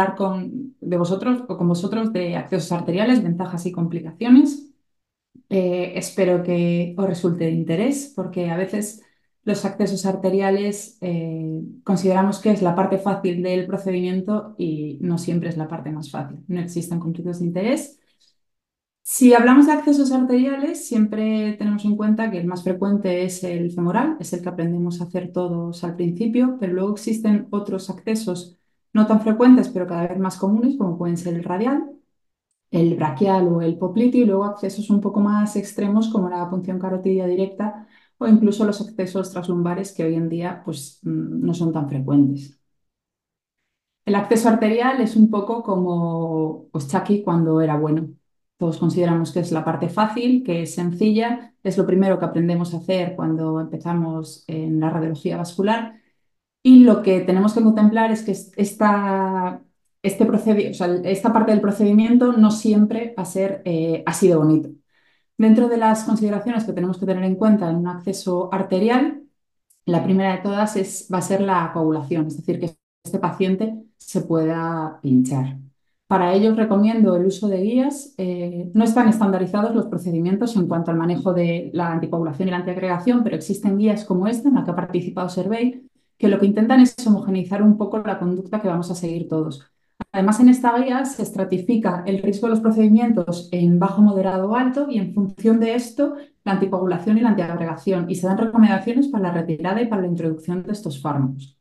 hablar con, de vosotros o con vosotros de accesos arteriales, ventajas y complicaciones. Eh, espero que os resulte de interés porque a veces los accesos arteriales eh, consideramos que es la parte fácil del procedimiento y no siempre es la parte más fácil. No existen conflictos de interés. Si hablamos de accesos arteriales, siempre tenemos en cuenta que el más frecuente es el femoral, es el que aprendemos a hacer todos al principio, pero luego existen otros accesos no tan frecuentes, pero cada vez más comunes, como pueden ser el radial, el braquial o el poplito, y luego accesos un poco más extremos como la punción carotidia directa o incluso los accesos traslumbares que hoy en día pues, mm, no son tan frecuentes. El acceso arterial es un poco como pues, cuando era bueno. Todos consideramos que es la parte fácil, que es sencilla, es lo primero que aprendemos a hacer cuando empezamos en la radiología vascular y lo que tenemos que contemplar es que esta, este esta parte del procedimiento no siempre va a ser eh, así de bonito. Dentro de las consideraciones que tenemos que tener en cuenta en un acceso arterial, la primera de todas es, va a ser la coagulación, es decir, que este paciente se pueda pinchar. Para ello recomiendo el uso de guías. Eh, no están estandarizados los procedimientos en cuanto al manejo de la anticoagulación y la antiagregación, pero existen guías como esta en la que ha participado Servey, que lo que intentan es homogeneizar un poco la conducta que vamos a seguir todos. Además, en esta guía se estratifica el riesgo de los procedimientos en bajo, moderado o alto y en función de esto, la anticoagulación y la antiagregación. Y se dan recomendaciones para la retirada y para la introducción de estos fármacos.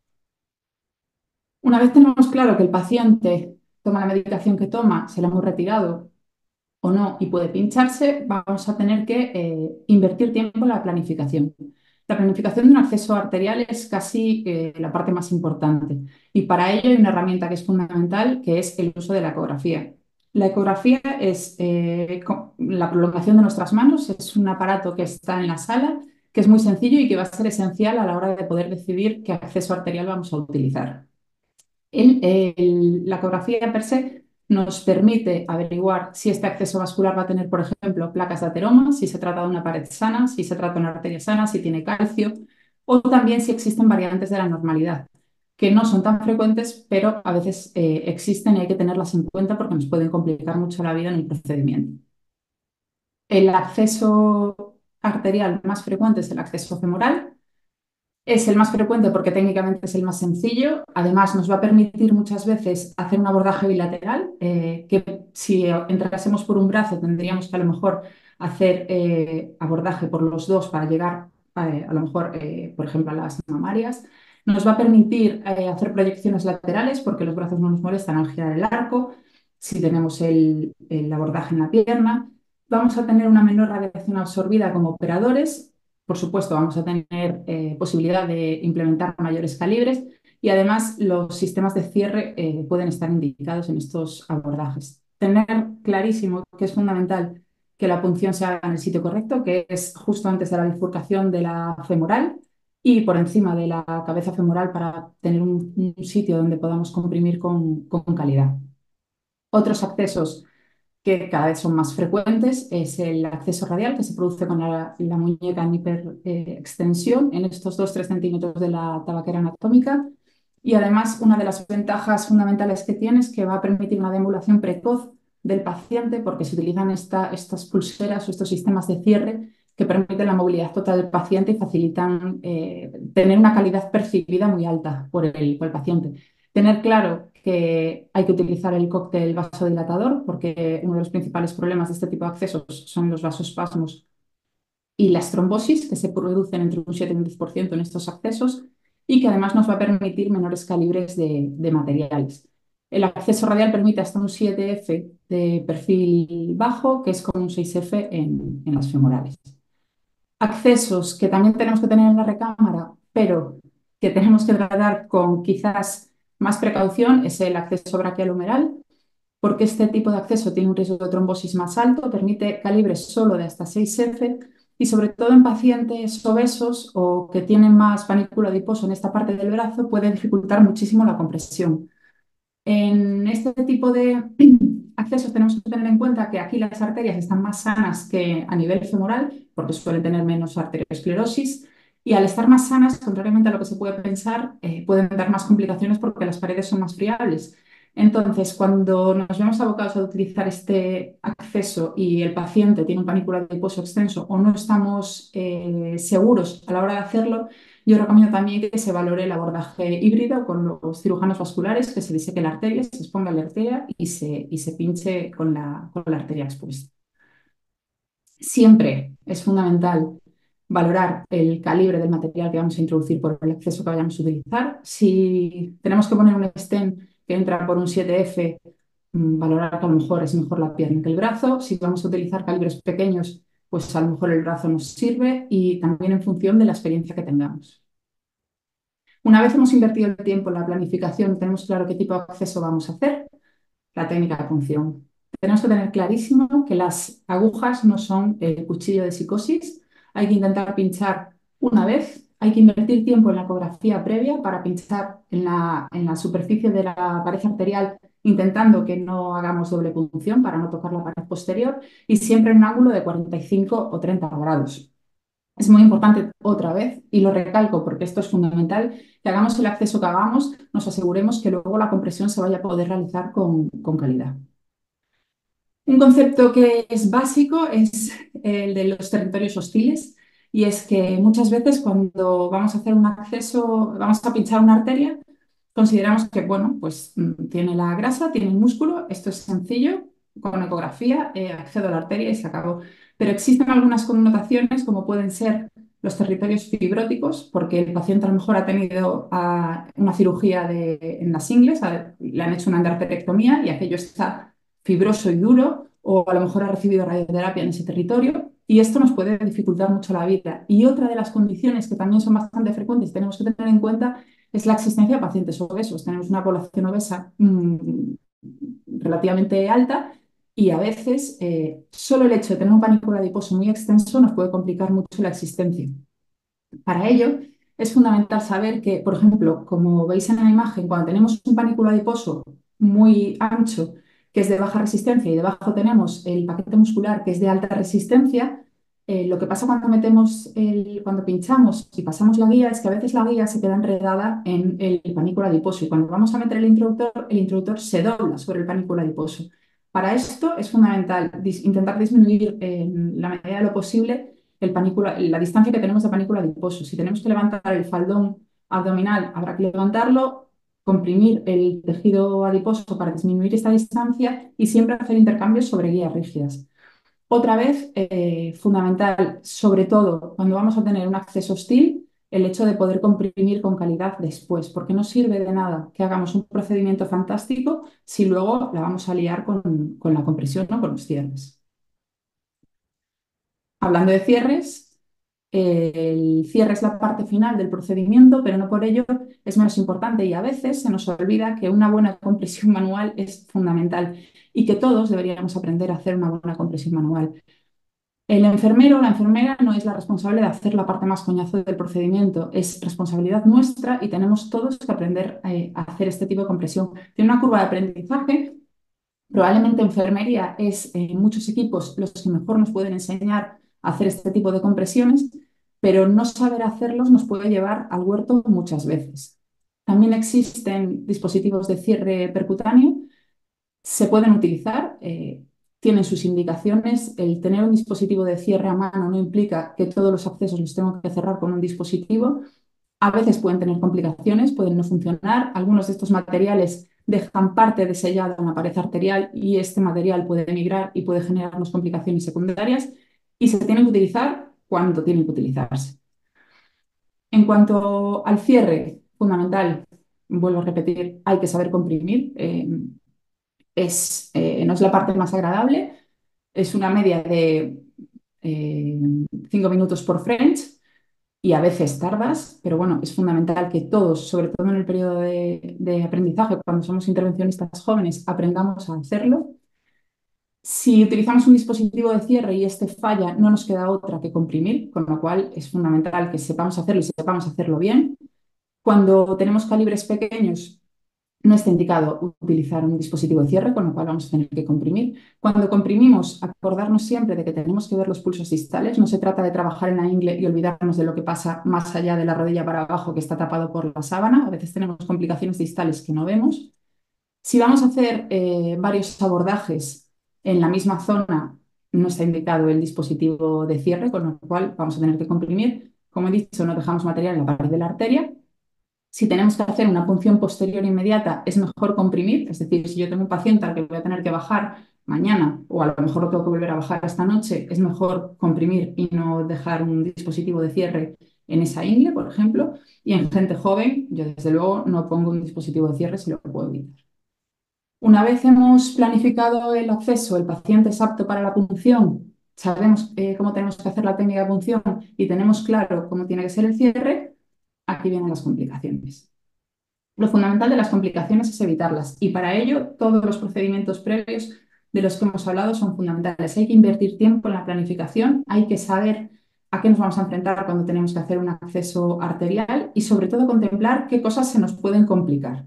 Una vez tenemos claro que el paciente toma la medicación que toma, se la hemos retirado o no y puede pincharse, vamos a tener que eh, invertir tiempo en la planificación. La planificación de un acceso arterial es casi eh, la parte más importante y para ello hay una herramienta que es fundamental que es el uso de la ecografía. La ecografía es eh, la prolongación de nuestras manos, es un aparato que está en la sala, que es muy sencillo y que va a ser esencial a la hora de poder decidir qué acceso arterial vamos a utilizar. la ecografía per se nos permite averiguar si este acceso vascular va a tener, por ejemplo, placas de ateroma, si se trata de una pared sana, si se trata de una arteria sana, si tiene calcio, o también si existen variantes de la normalidad, que no son tan frecuentes, pero a veces eh, existen y hay que tenerlas en cuenta porque nos pueden complicar mucho la vida en el procedimiento. El acceso arterial más frecuente es el acceso femoral, es el más frecuente porque técnicamente es el más sencillo. Además, nos va a permitir muchas veces hacer un abordaje bilateral, eh, que si entrásemos por un brazo tendríamos que a lo mejor hacer eh, abordaje por los dos para llegar eh, a, lo mejor, por ejemplo, a las mamarias. Nos va a permitir hacer proyecciones laterales porque los brazos no nos molestan al girar el arco, si tenemos el, el abordaje en la pierna. Vamos a tener una menor radiación absorbida como operadores por supuesto, vamos a tener eh, posibilidad de implementar mayores calibres y además los sistemas de cierre eh, pueden estar indicados en estos abordajes. Tener clarísimo que es fundamental que la punción se haga en el sitio correcto, que es justo antes de la bifurcación de la femoral y por encima de la cabeza femoral para tener un, sitio donde podamos comprimir con calidad. Otros accesos que cada vez son más frecuentes, es el acceso radial que se produce con la, muñeca en hiperextensión en estos 2-3 centímetros de la tabaquera anatómica. Y además, una de las ventajas fundamentales que tiene es que va a permitir una demulación precoz del paciente porque se utilizan esta, estas pulseras o estos sistemas de cierre que permiten la movilidad total del paciente y facilitan eh, tener una calidad percibida muy alta por el, por el paciente. Tener claro que hay que utilizar el cóctel vasodilatador porque uno de los principales problemas de este tipo de accesos son los vasospasmos y las trombosis que se producen entre un 7 y un 10% en estos accesos y que además nos va a permitir menores calibres de, materiales. El acceso radial permite hasta un 7F de perfil bajo, que es como un 6F en, en las femorales. Accesos que también tenemos que tener en la recámara, pero que tenemos que tratar con quizás más precaución es el acceso braquial humeral, porque este tipo de acceso tiene un riesgo de trombosis más alto, permite calibres solo de hasta 6F y sobre todo en pacientes obesos o que tienen más panículo adiposo en esta parte del brazo puede dificultar muchísimo la compresión. En este tipo de accesos tenemos que tener en cuenta que aquí las arterias están más sanas que a nivel femoral, porque suelen tener menos arteriosclerosis, y al estar más sanas, contrariamente a lo que se puede pensar, eh, pueden dar más complicaciones porque las paredes son más friables. Entonces, cuando nos vemos abocados a utilizar este acceso y el paciente tiene un panículo adiposo extenso o no estamos eh, seguros a la hora de hacerlo, yo recomiendo también que se valore el abordaje híbrido con los cirujanos vasculares, que se diseque la arteria, se exponga la arteria y se, y se pinche con la, con la arteria expuesta. Siempre es fundamental valorar el calibre del material que vamos a introducir por el acceso que vayamos a utilizar. Si tenemos que poner un stent que entra por un 7F, mm, valorar que a lo mejor es mejor la pierna que el brazo. Si vamos a utilizar calibres pequeños, pues a lo mejor el brazo nos sirve y también en función de la experiencia que tengamos. Una vez hemos invertido el tiempo en la planificación, tenemos claro qué tipo de acceso vamos a hacer, la técnica de función. Tenemos que tener clarísimo que las agujas no son el cuchillo de psicosis, hay que intentar pinchar una vez, hay que invertir tiempo en la ecografía previa para pinchar en la, superficie de la pared arterial, intentando que no hagamos doble punción para no tocar la pared posterior y siempre en un ángulo de 45 o 30 grados. Es muy importante otra vez, y lo recalco porque esto es fundamental, que hagamos el acceso que hagamos, nos aseguremos que luego la compresión se vaya a poder realizar con calidad. Un concepto que es básico es el de los territorios hostiles y es que muchas veces cuando vamos a hacer un acceso, vamos a pinchar una arteria, consideramos que, bueno, pues mm, tiene la grasa, tiene el músculo, esto es sencillo, con ecografía eh, accedo a la arteria y se acabó. Pero existen algunas connotaciones como pueden ser los territorios fibróticos, porque el paciente a lo mejor ha tenido ah, una cirugía de, en las ingles, le han hecho una endarterectomía y aquello está fibroso y duro, o a lo mejor ha recibido radioterapia en ese territorio, y esto nos puede dificultar mucho la vida. Y otra de las condiciones que también son bastante frecuentes y tenemos que tener en cuenta es la existencia de pacientes obesos. Tenemos una población obesa mm, relativamente alta y a veces eh, solo el hecho de tener un panículo adiposo muy extenso nos puede complicar mucho la existencia. Para ello, es fundamental saber que, por ejemplo, como veis en la imagen, cuando tenemos un panículo adiposo muy ancho que es de baja resistencia, y debajo tenemos el paquete muscular, que es de alta resistencia, eh, lo que pasa cuando metemos el, cuando pinchamos y pasamos la guía es que a veces la guía se queda enredada en el panículo adiposo y cuando vamos a meter el introductor, el introductor se dobla sobre el panículo adiposo. Para esto es fundamental intentar disminuir en la medida de lo posible el la distancia que tenemos de panículo adiposo. Si tenemos que levantar el faldón abdominal, habrá que levantarlo comprimir el tejido adiposo para disminuir esta distancia y siempre hacer intercambios sobre guías rígidas. Otra vez, eh, fundamental, sobre todo cuando vamos a tener un acceso hostil, el hecho de poder comprimir con calidad después, porque no sirve de nada que hagamos un procedimiento fantástico si luego la vamos a liar con, la compresión con los cierres. Hablando de cierres, el cierre es la parte final del procedimiento, pero no por ello es menos importante y a veces se nos olvida que una buena compresión manual es fundamental y que todos deberíamos aprender a hacer una buena compresión manual. El enfermero o la enfermera no es la responsable de hacer la parte más coñazo del procedimiento, es responsabilidad nuestra y tenemos todos que aprender eh, a hacer este tipo de compresión. Tiene una curva de aprendizaje, probablemente enfermería es eh, en muchos equipos los que mejor nos pueden enseñar hacer este tipo de compresiones, pero no saber hacerlos nos puede llevar al huerto muchas veces. También existen dispositivos de cierre percutáneo, se pueden utilizar, eh, tienen sus indicaciones. El tener un dispositivo de cierre a mano no implica que todos los accesos los tengo que cerrar con un dispositivo. A veces pueden tener complicaciones, pueden no funcionar. Algunos de estos materiales dejan parte de sellada en la pared arterial y este material puede emigrar y puede generarnos complicaciones secundarias y se tienen que utilizar cuando tienen que utilizarse. En cuanto al cierre, fundamental, vuelvo a repetir, hay que saber comprimir. Eh, es, eh, no es la parte más agradable, es una media de eh, cinco minutos por French y a veces tardas, pero bueno, es fundamental que todos, sobre todo en el periodo de aprendizaje, cuando somos intervencionistas jóvenes, aprendamos a hacerlo. Si utilizamos un dispositivo de cierre y este falla, no nos queda otra que comprimir, con lo cual es fundamental que sepamos hacerlo y sepamos hacerlo bien. Cuando tenemos calibres pequeños, no está indicado utilizar un dispositivo de cierre, con lo cual vamos a tener que comprimir. Cuando comprimimos, acordarnos siempre de que tenemos que ver los pulsos distales. No se trata de trabajar en la ingle y olvidarnos de lo que pasa más allá de la rodilla para abajo que está tapado por la sábana. A veces tenemos complicaciones distales que no vemos. Si vamos a hacer eh, varios abordajes en la misma zona no está indicado el dispositivo de cierre, con lo cual vamos a tener que comprimir. Como he dicho, no dejamos material en la pared de la arteria. Si tenemos que hacer una punción posterior e inmediata, es mejor comprimir. Es decir, si yo tengo un paciente al que voy a tener que bajar mañana o a lo mejor lo tengo que volver a bajar esta noche, es mejor comprimir y no dejar un dispositivo de cierre en esa ingle, por ejemplo. Y en gente joven, yo desde luego no pongo un dispositivo de cierre si lo puedo evitar. Una vez hemos planificado el acceso, el paciente es apto para la punción, sabemos eh, cómo tenemos que hacer la técnica de punción y tenemos claro cómo tiene que ser el cierre, aquí vienen las complicaciones. Lo fundamental de las complicaciones es evitarlas y para ello todos los procedimientos previos de los que hemos hablado son fundamentales. Hay que invertir tiempo en la planificación, hay que saber a qué nos vamos a enfrentar cuando tenemos que hacer un acceso arterial y sobre todo contemplar qué cosas se nos pueden complicar.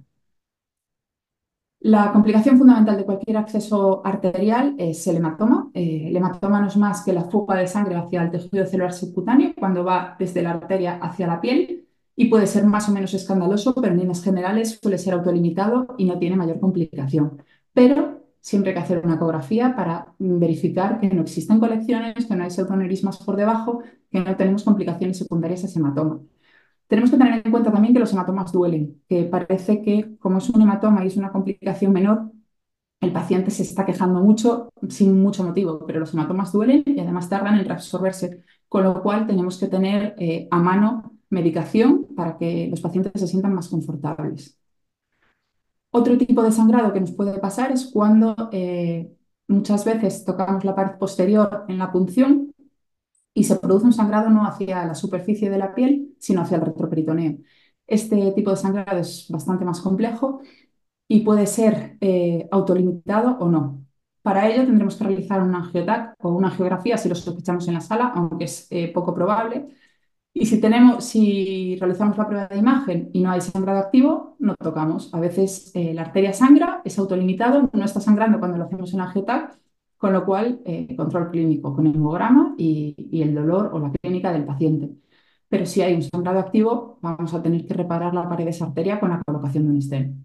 La complicación fundamental de cualquier acceso arterial es el hematoma. Eh, el hematoma no es más que la fuga de sangre hacia el tejido celular subcutáneo cuando va desde la arteria hacia la piel y puede ser más o menos escandaloso, pero en líneas generales suele ser autolimitado y no tiene mayor complicación. Pero siempre hay que hacer una ecografía para verificar que no existen colecciones, que no hay pseudoaneurismas por debajo, que no tenemos complicaciones secundarias a ese hematoma. Tenemos que tener en cuenta también que los hematomas duelen, que parece que como es un hematoma y es una complicación menor, el paciente se está quejando mucho sin mucho motivo, pero los hematomas duelen y además tardan en reabsorberse, con lo cual tenemos que tener eh, a mano medicación para que los pacientes se sientan más confortables. Otro tipo de sangrado que nos puede pasar es cuando eh, muchas veces tocamos la parte posterior en la punción y se produce un sangrado no hacia la superficie de la piel, sino hacia el retroperitoneo. Este tipo de sangrado es bastante más complejo y puede ser eh, autolimitado o no. Para ello tendremos que realizar un angiotac o una geografía si lo sospechamos en la sala, aunque es eh, poco probable. Y si, tenemos, si realizamos la prueba de imagen y no hay sangrado activo, no tocamos. A veces eh, la arteria sangra, es autolimitado, no está sangrando cuando lo hacemos en angiotac con lo cual, eh, control clínico con hemograma y, el dolor o la clínica del paciente. Pero si hay un sangrado activo, vamos a tener que reparar la pared de esa arteria con la colocación de un estén.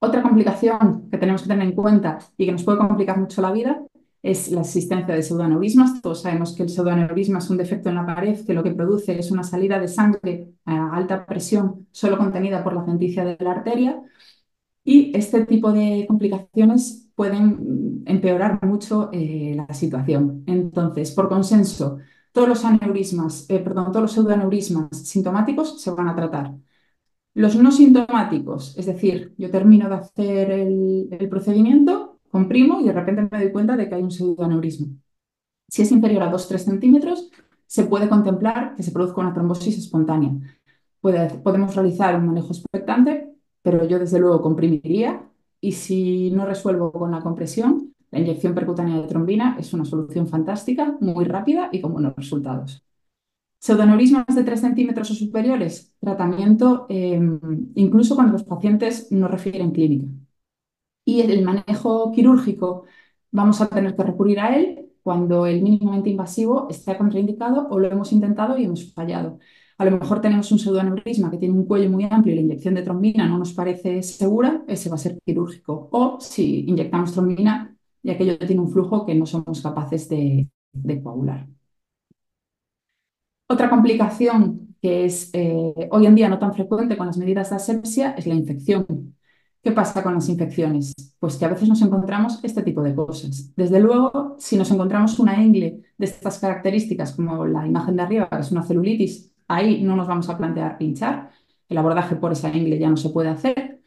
Otra complicación que tenemos que tener en cuenta y que nos puede complicar mucho la vida es la existencia de pseudoaneurismas. Todos sabemos que el pseudoaneurisma es un defecto en la pared que lo que produce es una salida de sangre a alta presión solo contenida por la centicia de la arteria y este tipo de complicaciones pueden empeorar mucho eh, la situación. Entonces, por consenso, todos los aneurismas, eh, perdón, todos los pseudoaneurismas sintomáticos se van a tratar. Los no sintomáticos, es decir, yo termino de hacer el, procedimiento, comprimo y de repente me doy cuenta de que hay un pseudoaneurismo. Si es inferior a 2-3 centímetros, se puede contemplar que se produzca una trombosis espontánea. podemos realizar un manejo expectante pero yo desde luego comprimiría y si no resuelvo con la compresión, la inyección percutánea de trombina es una solución fantástica, muy rápida y con buenos resultados. Pseudonorismas de 3 centímetros o superiores, tratamiento em, incluso cuando los pacientes no refieren clínica. Y el manejo quirúrgico, vamos a tener que recurrir a él cuando el mínimamente invasivo está contraindicado o lo hemos intentado y hemos fallado a lo mejor tenemos un pseudoaneurisma que tiene un cuello muy amplio y la inyección de trombina no nos parece segura, ese va a ser quirúrgico. O si inyectamos trombina y aquello tiene un flujo que no somos capaces de, coagular. Otra complicación que es eh, hoy en día no tan frecuente con las medidas de asepsia es la infección. ¿Qué pasa con las infecciones? Pues que a veces nos encontramos este tipo de cosas. Desde luego, si nos encontramos una engle de estas características, como la imagen de arriba, que es una celulitis, Ahí no nos vamos a plantear pinchar. El abordaje por esa ingle ya no se puede hacer.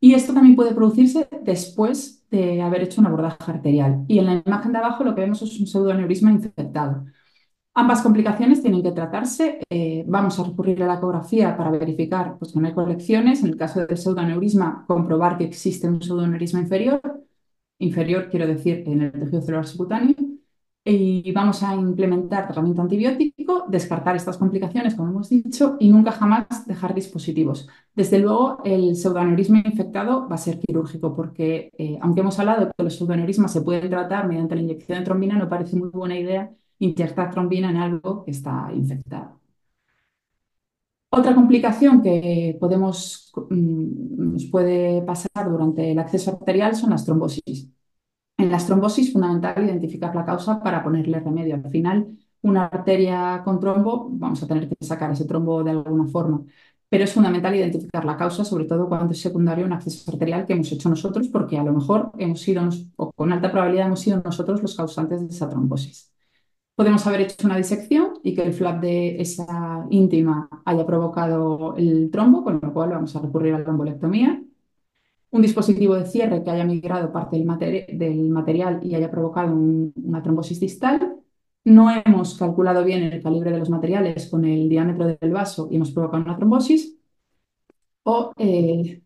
Y esto también puede producirse después de haber hecho un abordaje arterial. Y en la imagen de abajo lo que vemos es un pseudoaneurisma infectado. Ambas complicaciones tienen que tratarse. Eh, vamos a recurrir a la ecografía para verificar pues, que no hay correcciones, En el caso del pseudoaneurisma, comprobar que existe un pseudoaneurisma inferior. Inferior quiero decir en el tejido celular subcutáneo y vamos a implementar tratamiento antibiótico, descartar estas complicaciones, como hemos dicho, y nunca jamás dejar dispositivos. Desde luego, el pseudoaneurisma infectado va a ser quirúrgico, porque eh, aunque hemos hablado que los pseudoaneurismas se pueden tratar mediante la inyección de trombina, no parece muy buena idea inyectar trombina en algo que está infectado. Otra complicación que podemos, mm, nos puede pasar durante el acceso arterial son las trombosis. En las trombosis es fundamental identificar la causa para ponerle remedio. Al final, una arteria con trombo, vamos a tener que sacar ese trombo de alguna forma. Pero es fundamental identificar la causa, sobre todo cuando es secundario un acceso arterial que hemos hecho nosotros, porque a lo mejor hemos sido, o con alta probabilidad hemos sido nosotros los causantes de esa trombosis. Podemos haber hecho una disección y que el flap de esa íntima haya provocado el trombo, con lo cual vamos a recurrir a la trombolectomía un dispositivo de cierre que haya migrado parte del, material y haya provocado una trombosis distal. No hemos calculado bien el calibre de los materiales con el diámetro del vaso y hemos provocado una trombosis. O eh,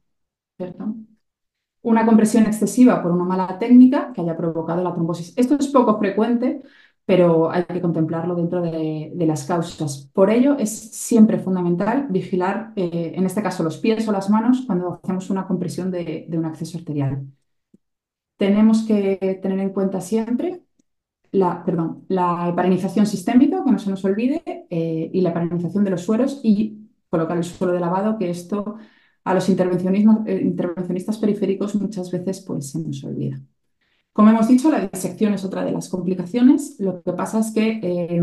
una compresión excesiva por una mala técnica que haya provocado la trombosis. Esto es poco frecuente, pero hay que contemplarlo dentro de, las causas. Por ello, es siempre fundamental vigilar, eh, en este caso, los pies o las manos cuando hacemos una compresión de, un acceso arterial. Tenemos que tener en cuenta siempre la, perdón, la heparinización sistémica, que no se nos olvide, eh, y la heparinización de los sueros y colocar el suelo de lavado, que esto a los eh, intervencionistas periféricos muchas veces pues, se nos olvida. Como hemos dicho, la disección es otra de las complicaciones. Lo que pasa es que eh,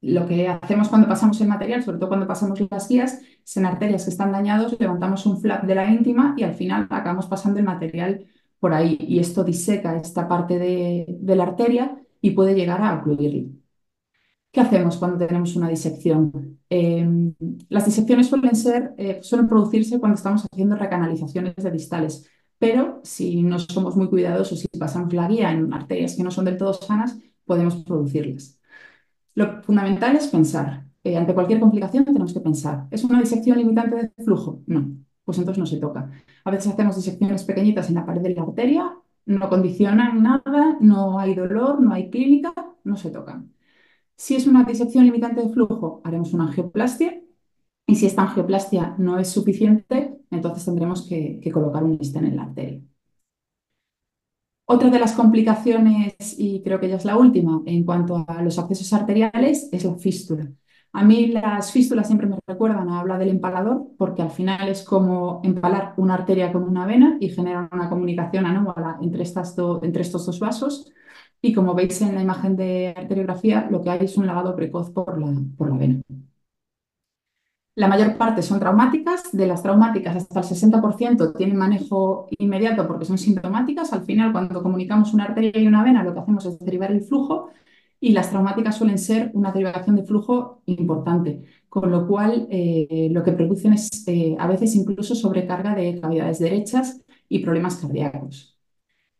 lo que hacemos cuando pasamos el material, sobre todo cuando pasamos las guías, es en arterias que están dañadas, levantamos un flap de la íntima y al final acabamos pasando el material por ahí. Y esto diseca esta parte de, la arteria y puede llegar a ocluirla. ¿Qué hacemos cuando tenemos una disección? Eh, las disecciones suelen, ser, eh, suelen producirse cuando estamos haciendo recanalizaciones de distales pero si no somos muy cuidadosos y si pasan flavia en arterias que no son del todo sanas, podemos producirlas. Lo fundamental es pensar. Eh, ante cualquier complicación tenemos que pensar. ¿Es una disección limitante de flujo? No. Pues entonces no se toca. A veces hacemos disecciones pequeñitas en la pared de la arteria, no condicionan nada, no hay dolor, no hay clínica, no se tocan. Si es una disección limitante de flujo, haremos una angioplastia y si esta angioplastia no es suficiente, entonces tendremos que, colocar un stent en la arteria. Otra de las complicaciones, y creo que ya es la última, en cuanto a los accesos arteriales, es la fístula. A mí las fístulas siempre me recuerdan a hablar del empalador, porque al final es como empalar una arteria con una vena y generar una comunicación anómala entre, estos dos vasos. Y como veis en la imagen de arteriografía, lo que hay es un lavado precoz por la vena. La mayor parte son traumáticas, de las traumáticas hasta el 60% tienen manejo inmediato porque son sintomáticas. Al final, cuando comunicamos una arteria y una vena, lo que hacemos es derivar el flujo y las traumáticas suelen ser una derivación de flujo importante, con lo cual eh, lo que producen es eh, a veces incluso sobrecarga de cavidades derechas y problemas cardíacos.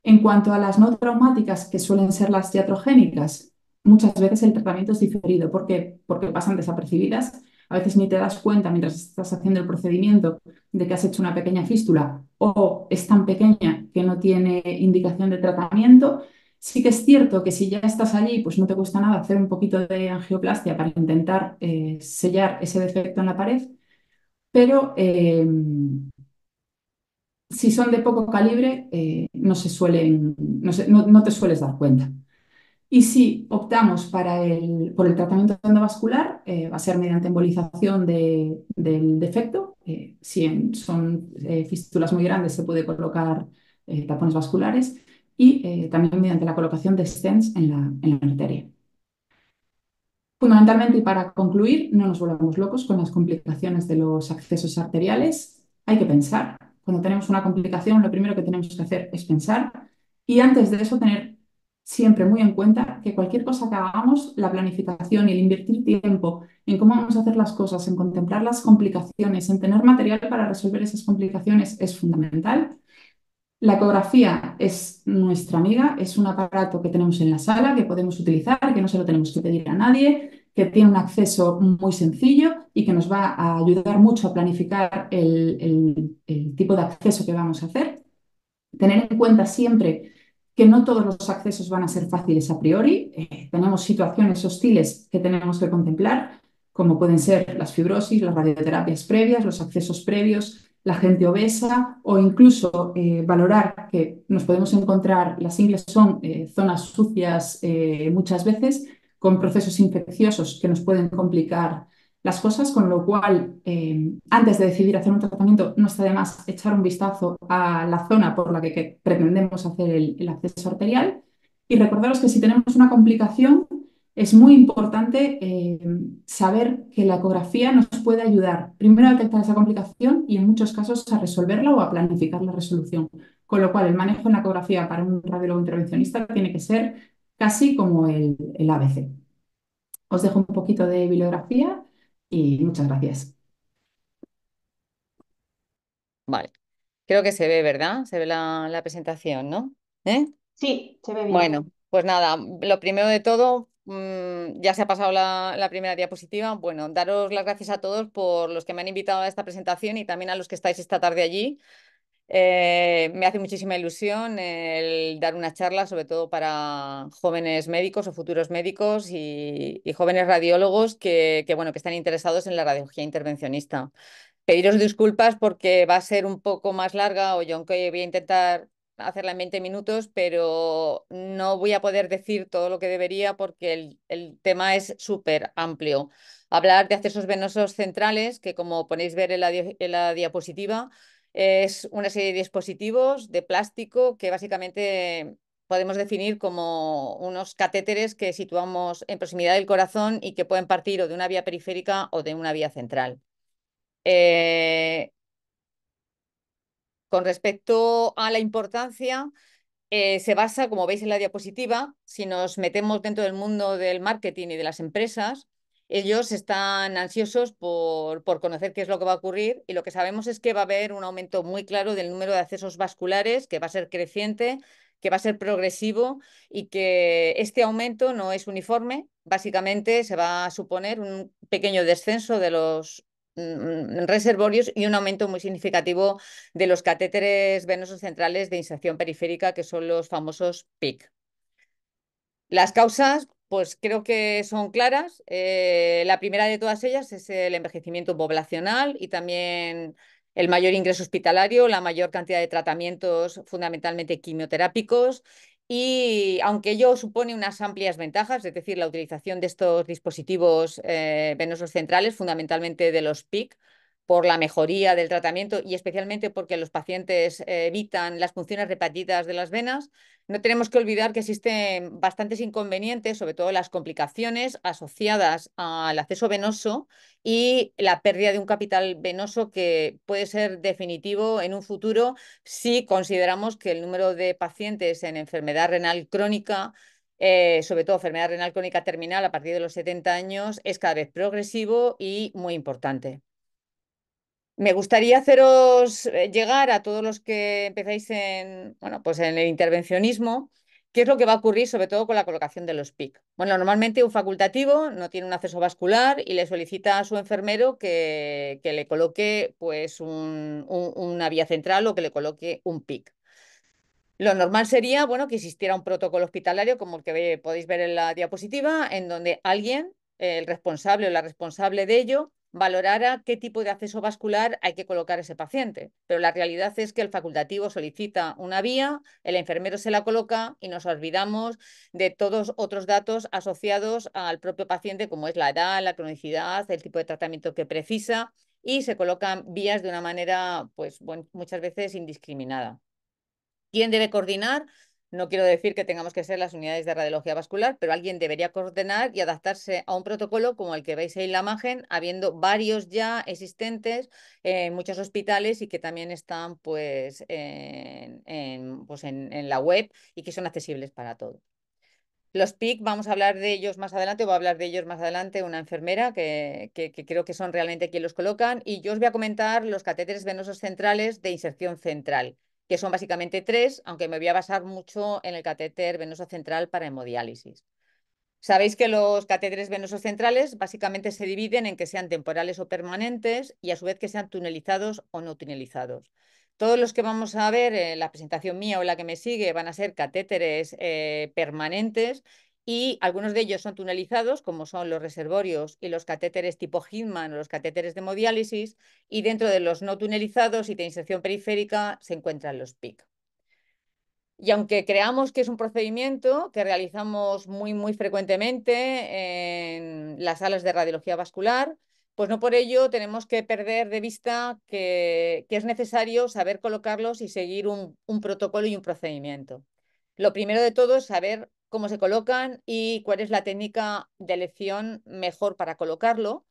En cuanto a las no traumáticas, que suelen ser las iatrogénicas, muchas veces el tratamiento es diferido. ¿Por Porque pasan desapercibidas a veces ni te das cuenta mientras estás haciendo el procedimiento de que has hecho una pequeña fístula o es tan pequeña que no tiene indicación de tratamiento. Sí que es cierto que si ya estás allí, pues no te cuesta nada hacer un poquito de angioplastia para intentar eh, sellar ese defecto en la pared, pero eh, si son de poco calibre, eh, no, se suelen, no te sueles dar cuenta. Y si optamos por el tratamiento endovascular, eh, va a ser mediante embolización del defecto. Eh, si son eh, fístulas muy grandes, se puede colocar tapones vasculares y también mediante la colocación de stents en la, en la arteria. Fundamentalmente, y para concluir, no nos volvamos locos con las complicaciones de los accesos arteriales. Hay que pensar. Cuando tenemos una complicación, lo primero que tenemos que hacer es pensar y antes de eso tener siempre muy en cuenta que cualquier cosa que hagamos, la planificación y el invertir tiempo en cómo vamos a hacer las cosas, en contemplar las complicaciones, en tener material para resolver esas complicaciones es fundamental. La ecografía es nuestra amiga, es un aparato que tenemos en la sala, que podemos utilizar, que no se lo tenemos que pedir a nadie, que tiene un acceso muy sencillo y que nos va a ayudar mucho a planificar el, tipo de acceso que vamos a hacer. Tener en cuenta siempre que no todos los accesos van a ser fáciles a priori. Eh, tenemos situaciones hostiles que tenemos que contemplar, como pueden ser las fibrosis, las radioterapias previas, los accesos previos, la gente obesa o incluso eh, valorar que nos podemos encontrar, las inglesas son eh, zonas sucias muchas veces, con procesos infecciosos que nos pueden complicar las cosas, con lo cual, eh, antes de decidir hacer un tratamiento, no está de más echar un vistazo a la zona por la que, pretendemos hacer el, acceso arterial y recordaros que si tenemos una complicación, es muy importante eh, saber que la ecografía nos puede ayudar primero a detectar esa complicación y en muchos casos a resolverla o a planificar la resolución. Con lo cual, el manejo en la ecografía para un radiólogo intervencionista tiene que ser casi como el, el ABC. Os dejo un poquito de bibliografía y muchas gracias. Vale. Creo que se ve, ¿verdad? Se ve la, presentación, ¿no? ¿Eh? Sí, se ve bien. Bueno, pues nada, lo primero de todo, mm, ya se ha pasado la, la, primera diapositiva. Bueno, daros las gracias a todos por los que me han invitado a esta presentación y también a los que estáis esta tarde allí. Eh, me hace muchísima ilusión el dar una charla, sobre todo para jóvenes médicos o futuros médicos y, jóvenes radiólogos que, bueno, que están interesados en la radiología intervencionista. Pediros disculpas porque va a ser un poco más larga o yo aunque voy a intentar hacerla en 20 minutos, pero no voy a poder decir todo lo que debería porque el, tema es súper amplio. Hablar de accesos venosos centrales, que como podéis ver en la diapositiva, es una serie de dispositivos de plástico que básicamente podemos definir como unos catéteres que situamos en proximidad del corazón y que pueden partir o de una vía periférica o de una vía central. Eh, con respecto a la importancia, eh, se basa, como veis en la diapositiva, si nos metemos dentro del mundo del marketing y de las empresas, ellos están ansiosos por, conocer qué es lo que va a ocurrir y lo que sabemos es que va a haber un aumento muy claro del número de accesos vasculares, que va a ser creciente, que va a ser progresivo y que este aumento no es uniforme. Básicamente se va a suponer un pequeño descenso de los mm, mm, reservorios y un aumento muy significativo de los catéteres venosos centrales de inserción periférica, que son los famosos PIC. Las causas, pues creo que son claras. Eh, la primera de todas ellas es el envejecimiento poblacional y también el mayor ingreso hospitalario, la mayor cantidad de tratamientos fundamentalmente quimioterápicos y aunque ello supone unas amplias ventajas, es decir, la utilización de estos dispositivos eh, venosos centrales, fundamentalmente de los PIC, por la mejoría del tratamiento y especialmente porque los pacientes eh, evitan las funciones repetidas de las venas, no tenemos que olvidar que existen bastantes inconvenientes, sobre todo las complicaciones asociadas al acceso venoso y la pérdida de un capital venoso que puede ser definitivo en un futuro si consideramos que el número de pacientes en enfermedad renal crónica eh, sobre todo enfermedad renal crónica terminal a partir de los 70 años, es cada vez progresivo y muy importante. Me gustaría haceros eh, llegar a todos los que empezáis en, bueno, pues en el intervencionismo, qué es lo que va a ocurrir sobre todo con la colocación de los PIC. Bueno, normalmente un facultativo no tiene un acceso vascular y le solicita a su enfermero que, le coloque pues una vía central o que le coloque un PIC. Lo normal sería, bueno, que existiera un protocolo hospitalario como el que podéis ver en la diapositiva, en donde alguien, el responsable o la responsable de ello, valorara qué tipo de acceso vascular hay que colocar ese paciente. Pero la realidad es que el facultativo solicita una vía, el enfermero se la coloca y nos olvidamos de todos otros datos asociados al propio paciente, como es la edad, la cronicidad, el tipo de tratamiento que precisa, y se colocan vías de una manera, pues, muchas veces indiscriminada. ¿Quién debe coordinar? No quiero decir que tengamos que ser las unidades de radiología vascular, pero alguien debería coordinar y adaptarse a un protocolo como el que veis ahí en la imagen, habiendo varios ya existentes en muchos hospitales y que también están pues, en, pues en, la web y que son accesibles para todos. Los PIC, vamos a hablar de ellos más adelante, o a hablar de ellos más adelante una enfermera, que, que, creo que son realmente quienes los colocan. Y yo os voy a comentar los catéteres venosos centrales de inserción central que son básicamente tres, aunque me voy a basar mucho en el catéter venoso central para hemodiálisis. Sabéis que los catéteres venosos centrales básicamente se dividen en que sean temporales o permanentes y a su vez que sean tunelizados o no tunelizados. Todos los que vamos a ver en la presentación mía o la que me sigue van a ser catéteres eh, permanentes y algunos de ellos son tunelizados, como son los reservorios y los catéteres tipo Hitman o los catéteres de hemodiálisis, y dentro de los no tunelizados y de inserción periférica se encuentran los PIC. Y aunque creamos que es un procedimiento que realizamos muy, muy frecuentemente en las salas de radiología vascular, pues no por ello tenemos que perder de vista que, es necesario saber colocarlos y seguir un, un protocolo y un procedimiento. Lo primero de todo es saber cómo se colocan y cuál es la técnica de elección mejor para colocarlo.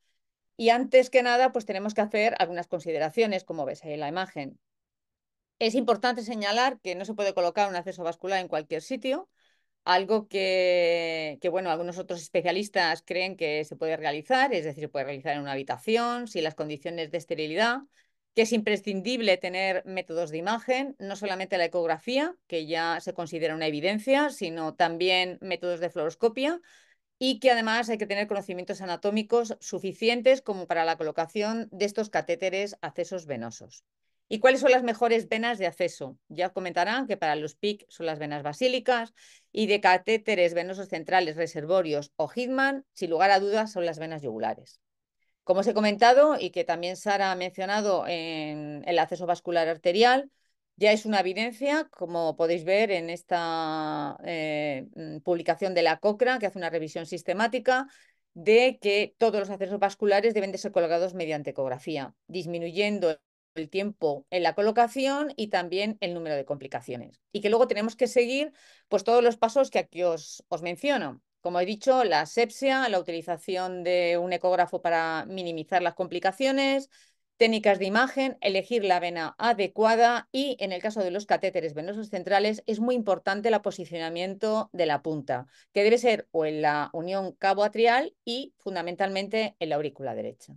Y antes que nada, pues tenemos que hacer algunas consideraciones, como ves ahí en la imagen. Es importante señalar que no se puede colocar un acceso vascular en cualquier sitio, algo que, bueno, algunos otros especialistas creen que se puede realizar, es decir, se puede realizar en una habitación, si las condiciones de esterilidad que es imprescindible tener métodos de imagen, no solamente la ecografía, que ya se considera una evidencia, sino también métodos de fluoroscopia, y que además hay que tener conocimientos anatómicos suficientes como para la colocación de estos catéteres accesos venosos. ¿Y cuáles son las mejores venas de acceso? Ya comentarán que para los PIC son las venas basílicas y de catéteres venosos centrales, reservorios o Hitman, sin lugar a dudas, son las venas yugulares. Como os he comentado y que también Sara ha mencionado en el acceso vascular arterial, ya es una evidencia, como podéis ver en esta eh, mm, publicación de la COCRA, que hace una revisión sistemática, de que todos los accesos vasculares deben de ser colocados mediante ecografía, disminuyendo el tiempo en la colocación y también el número de complicaciones. Y que luego tenemos que seguir pues, todos los pasos que aquí os, os menciono. Como he dicho, la asepsia, la utilización de un ecógrafo para minimizar las complicaciones, técnicas de imagen, elegir la vena adecuada y en el caso de los catéteres venosos centrales es muy importante el posicionamiento de la punta, que debe ser o en la unión cabo atrial y fundamentalmente en la aurícula derecha.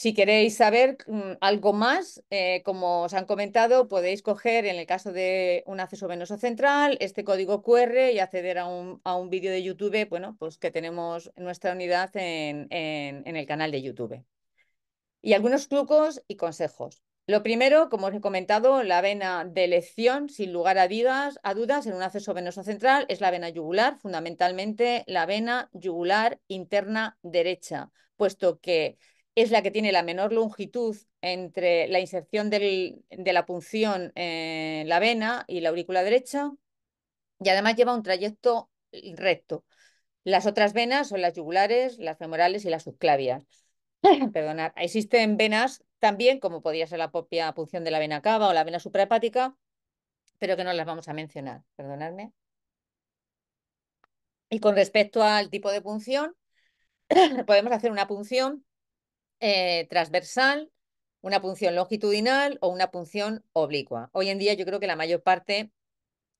Si queréis saber mm, algo más, eh, como os han comentado, podéis coger en el caso de un acceso venoso central este código QR y acceder a un, vídeo de YouTube bueno, pues que tenemos en nuestra unidad en, el canal de YouTube. Y algunos trucos y consejos. Lo primero, como os he comentado, la vena de elección, sin lugar a dudas, a dudas, en un acceso venoso central es la vena yugular, fundamentalmente la vena yugular interna derecha, puesto que es la que tiene la menor longitud entre la inserción de la punción en la vena y la aurícula derecha y además lleva un trayecto recto. Las otras venas son las yugulares, las femorales y las subclavias. Perdonad, existen venas también, como podría ser la propia punción de la vena cava o la vena suprahepática, pero que no las vamos a mencionar, perdonadme. Y con respecto al tipo de punción, podemos hacer una punción eh, transversal, una punción longitudinal o una punción oblicua. Hoy en día yo creo que la mayor parte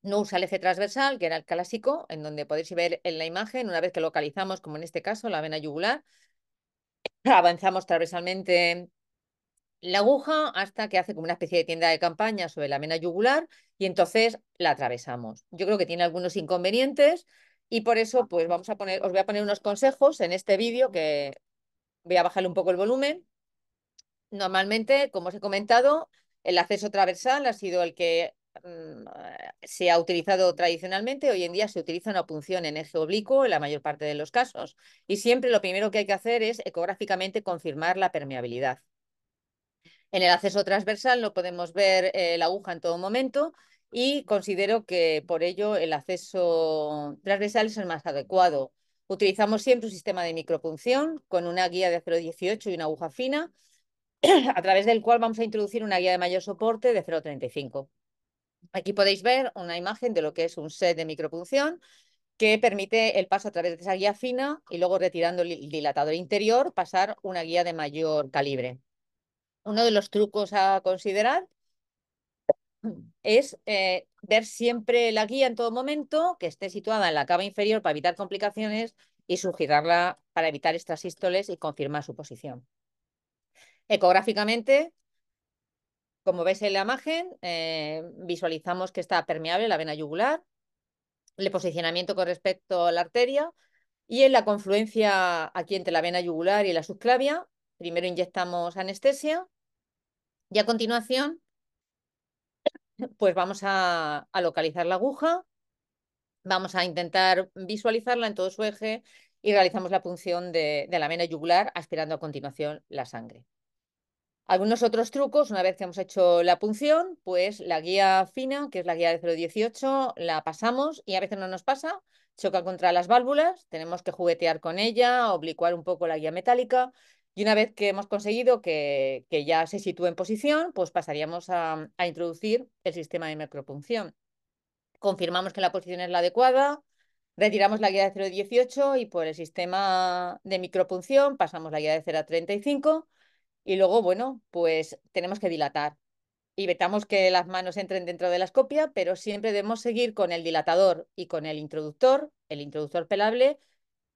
no usa el eje transversal, que era el clásico, en donde podéis ver en la imagen, una vez que localizamos, como en este caso, la vena yugular, avanzamos transversalmente la aguja hasta que hace como una especie de tienda de campaña sobre la vena yugular y entonces la atravesamos. Yo creo que tiene algunos inconvenientes y por eso pues vamos a poner, os voy a poner unos consejos en este vídeo que Voy a bajarle un poco el volumen. Normalmente, como os he comentado, el acceso transversal ha sido el que mm, se ha utilizado tradicionalmente. Hoy en día se utiliza una punción en eje oblicuo en la mayor parte de los casos. Y siempre lo primero que hay que hacer es ecográficamente confirmar la permeabilidad. En el acceso transversal no podemos ver eh, la aguja en todo momento y considero que por ello el acceso transversal es el más adecuado. Utilizamos siempre un sistema de micropunción con una guía de 0,18 y una aguja fina, a través del cual vamos a introducir una guía de mayor soporte de 0,35. Aquí podéis ver una imagen de lo que es un set de micropunción que permite el paso a través de esa guía fina y luego retirando el dilatador interior pasar una guía de mayor calibre. Uno de los trucos a considerar es eh, ver siempre la guía en todo momento, que esté situada en la cava inferior para evitar complicaciones y sugirarla para evitar estas y confirmar su posición. Ecográficamente, como veis en la imagen, eh, visualizamos que está permeable la vena yugular, el posicionamiento con respecto a la arteria y en la confluencia aquí entre la vena yugular y la subclavia, primero inyectamos anestesia y a continuación pues vamos a, localizar la aguja, vamos a intentar visualizarla en todo su eje y realizamos la punción de, de la vena yugular aspirando a continuación la sangre. Algunos otros trucos, una vez que hemos hecho la punción, pues la guía fina, que es la guía de 018, la pasamos y a veces no nos pasa, choca contra las válvulas, tenemos que juguetear con ella, oblicuar un poco la guía metálica y una vez que hemos conseguido que, ya se sitúe en posición, pues pasaríamos a, introducir el sistema de micropunción. Confirmamos que la posición es la adecuada, retiramos la guía de 0,18 y por el sistema de micropunción pasamos la guía de 0.35 y luego, bueno, pues tenemos que dilatar y vetamos que las manos entren dentro de la escopia, pero siempre debemos seguir con el dilatador y con el introductor, el introductor pelable,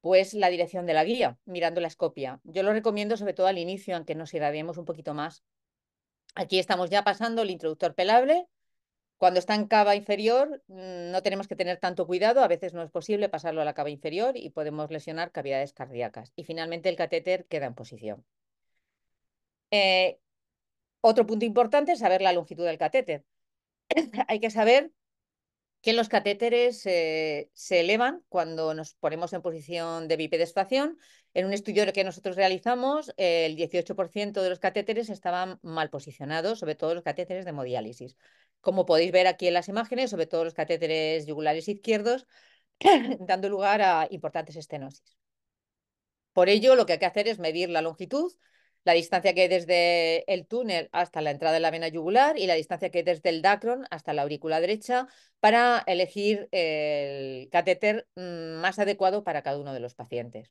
pues la dirección de la guía, mirando la escopia. Yo lo recomiendo sobre todo al inicio, aunque nos irradiemos un poquito más. Aquí estamos ya pasando el introductor pelable. Cuando está en cava inferior mm, no tenemos que tener tanto cuidado, a veces no es posible pasarlo a la cava inferior y podemos lesionar cavidades cardíacas. Y finalmente el catéter queda en posición. Eh, otro punto importante es saber la longitud del catéter. Hay que saber que los catéteres eh, se elevan cuando nos ponemos en posición de bipedestación. En un estudio que nosotros realizamos, el 18% de los catéteres estaban mal posicionados, sobre todo los catéteres de hemodiálisis. Como podéis ver aquí en las imágenes, sobre todo los catéteres yugulares izquierdos, dando lugar a importantes estenosis. Por ello, lo que hay que hacer es medir la longitud la distancia que hay desde el túnel hasta la entrada de la vena yugular y la distancia que hay desde el dacron hasta la aurícula derecha para elegir el catéter mm, más adecuado para cada uno de los pacientes.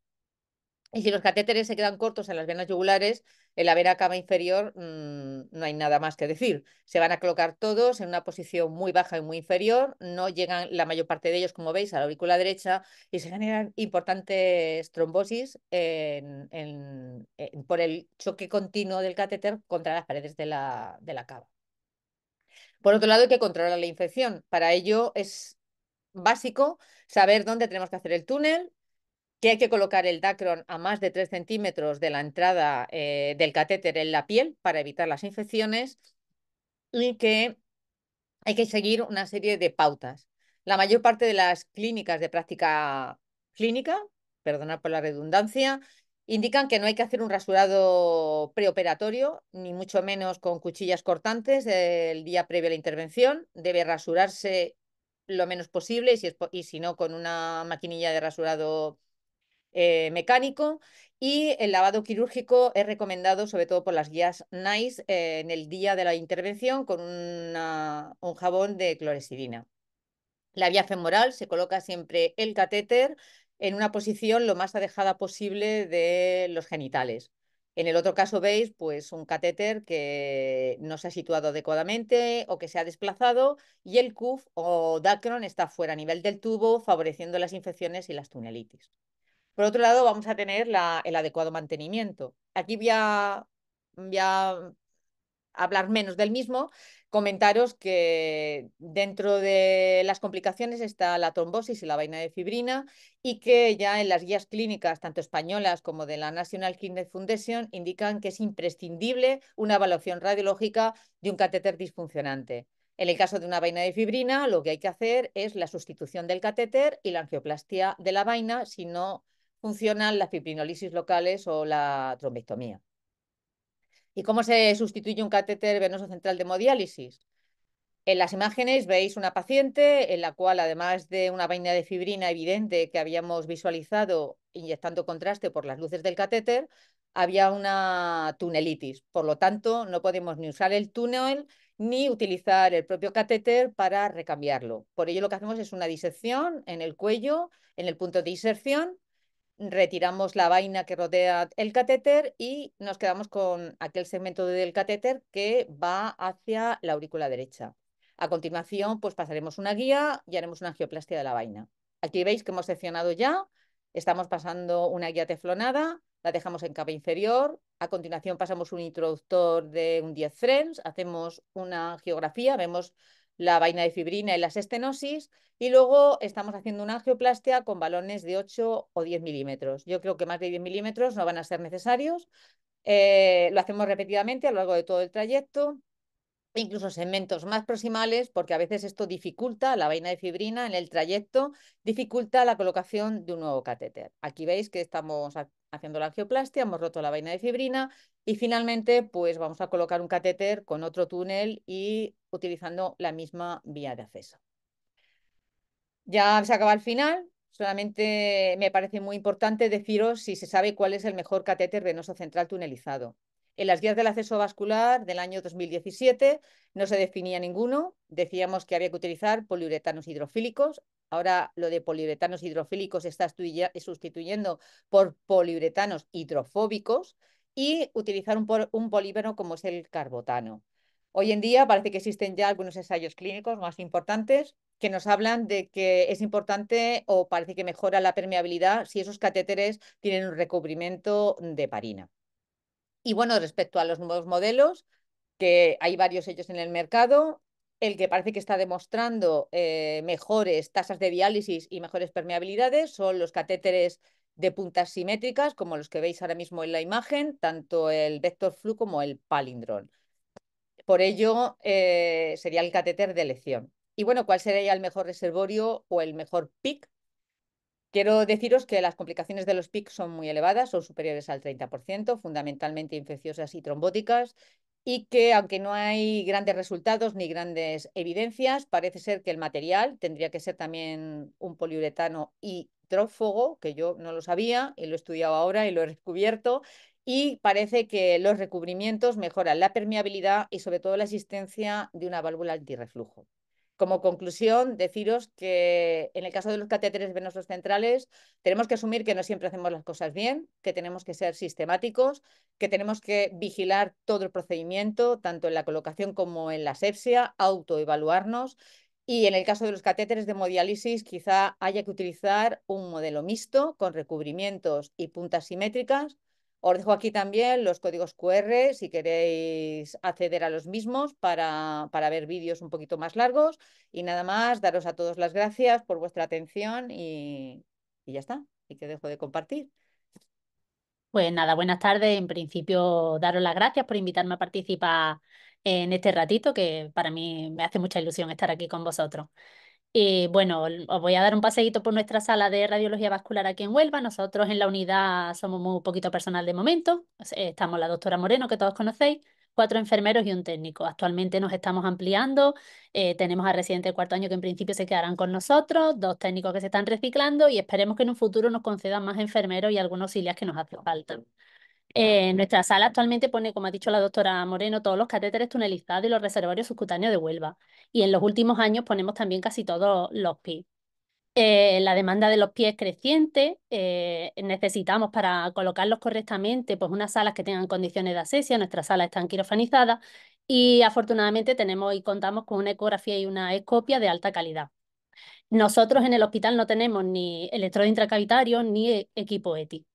Y si los catéteres se quedan cortos en las venas yugulares, en la vena cava inferior mm, no hay nada más que decir. Se van a colocar todos en una posición muy baja y muy inferior. No llegan la mayor parte de ellos, como veis, a la aurícula derecha y se generan importantes trombosis por el choque continuo del catéter contra las paredes de la, de la cava. Por otro lado, hay que controlar la infección. Para ello es básico saber dónde tenemos que hacer el túnel, que hay que colocar el Dacron a más de 3 centímetros de la entrada eh, del catéter en la piel para evitar las infecciones y que hay que seguir una serie de pautas. La mayor parte de las clínicas de práctica clínica, perdonad por la redundancia, indican que no hay que hacer un rasurado preoperatorio, ni mucho menos con cuchillas cortantes eh, el día previo a la intervención. Debe rasurarse lo menos posible y si no con una maquinilla de rasurado eh, mecánico y el lavado quirúrgico es recomendado sobre todo por las guías NICE eh, en el día de la intervención con un jabón de cloresidina. La vía femoral se coloca siempre el catéter en una posición lo más alejada posible de los genitales. En el otro caso veis pues un catéter que no se ha situado adecuadamente o que se ha desplazado y el CUF o Dacron está fuera a nivel del tubo favoreciendo las infecciones y las tunelitis. Por otro lado, vamos a tener el adecuado mantenimiento. Aquí voy a, voy a hablar menos del mismo, comentaros que dentro de las complicaciones está la trombosis y la vaina de fibrina y que ya en las guías clínicas, tanto españolas como de la National Kidney Foundation, indican que es imprescindible una evaluación radiológica de un catéter disfuncionante. En el caso de una vaina de fibrina, lo que hay que hacer es la sustitución del catéter y la angioplastia de la vaina si no funcionan las fibrinolisis locales o la trombectomía. ¿Y cómo se sustituye un catéter venoso central de hemodiálisis? En las imágenes veis una paciente en la cual, además de una vaina de fibrina evidente que habíamos visualizado inyectando contraste por las luces del catéter, había una tunelitis. Por lo tanto, no podemos ni usar el túnel ni utilizar el propio catéter para recambiarlo. Por ello, lo que hacemos es una disección en el cuello, en el punto de inserción, retiramos la vaina que rodea el catéter y nos quedamos con aquel segmento del catéter que va hacia la aurícula derecha. A continuación, pues pasaremos una guía y haremos una geoplastia de la vaina. Aquí veis que hemos seccionado ya, estamos pasando una guía teflonada, la dejamos en capa inferior, a continuación pasamos un introductor de un 10 frames, hacemos una geografía, vemos la vaina de fibrina y las estenosis, y luego estamos haciendo una angioplastia con balones de 8 o 10 milímetros. Yo creo que más de 10 milímetros no van a ser necesarios. Eh, lo hacemos repetidamente a lo largo de todo el trayecto, incluso segmentos más proximales, porque a veces esto dificulta la vaina de fibrina en el trayecto, dificulta la colocación de un nuevo catéter. Aquí veis que estamos haciendo la angioplastia, hemos roto la vaina de fibrina y finalmente pues vamos a colocar un catéter con otro túnel y utilizando la misma vía de acceso. Ya se acaba el final, solamente me parece muy importante deciros si se sabe cuál es el mejor catéter venoso central tunelizado. En las guías del acceso vascular del año 2017 no se definía ninguno. Decíamos que había que utilizar poliuretanos hidrofílicos. Ahora lo de poliuretanos hidrofílicos se está sustituyendo por poliuretanos hidrofóbicos y utilizar un, un polímero como es el carbotano. Hoy en día parece que existen ya algunos ensayos clínicos más importantes que nos hablan de que es importante o parece que mejora la permeabilidad si esos catéteres tienen un recubrimiento de parina. Y bueno, respecto a los nuevos modelos, que hay varios ellos en el mercado, el que parece que está demostrando eh, mejores tasas de diálisis y mejores permeabilidades son los catéteres de puntas simétricas, como los que veis ahora mismo en la imagen, tanto el Vector Flu como el palindrón. Por ello, eh, sería el catéter de elección. Y bueno, ¿cuál sería el mejor reservorio o el mejor pick Quiero deciros que las complicaciones de los PIC son muy elevadas, son superiores al 30%, fundamentalmente infecciosas y trombóticas, y que aunque no hay grandes resultados ni grandes evidencias, parece ser que el material tendría que ser también un poliuretano hidrófogo, que yo no lo sabía y lo he estudiado ahora y lo he descubierto, y parece que los recubrimientos mejoran la permeabilidad y sobre todo la existencia de una válvula antirreflujo. Como conclusión, deciros que en el caso de los catéteres venosos centrales, tenemos que asumir que no siempre hacemos las cosas bien, que tenemos que ser sistemáticos, que tenemos que vigilar todo el procedimiento, tanto en la colocación como en la asepsia, autoevaluarnos. Y en el caso de los catéteres de hemodiálisis, quizá haya que utilizar un modelo mixto con recubrimientos y puntas simétricas os dejo aquí también los códigos QR si queréis acceder a los mismos para, ver vídeos un poquito más largos. Y nada más, daros a todos las gracias por vuestra atención y, y ya está. Y que dejo de compartir. Pues nada, buenas tardes. En principio, daros las gracias por invitarme a participar en este ratito, que para mí me hace mucha ilusión estar aquí con vosotros. Y eh, bueno, os voy a dar un paseíto por nuestra sala de radiología vascular aquí en Huelva. Nosotros en la unidad somos muy poquito personal de momento. Eh, estamos la doctora Moreno, que todos conocéis, cuatro enfermeros y un técnico. Actualmente nos estamos ampliando. Eh, tenemos a residentes de cuarto año que en principio se quedarán con nosotros, dos técnicos que se están reciclando y esperemos que en un futuro nos concedan más enfermeros y algunos auxiliares que nos hace falta. Eh, nuestra sala actualmente pone, como ha dicho la doctora Moreno, todos los catéteres tunelizados y los reservorios subcutáneos de Huelva. Y en los últimos años ponemos también casi todos los pies. Eh, la demanda de los pies creciente, eh, necesitamos para colocarlos correctamente pues unas salas que tengan condiciones de asesia, nuestras salas están quirofanizadas y afortunadamente tenemos y contamos con una ecografía y una escopia de alta calidad. Nosotros en el hospital no tenemos ni electrodo intracavitario ni equipo ético. E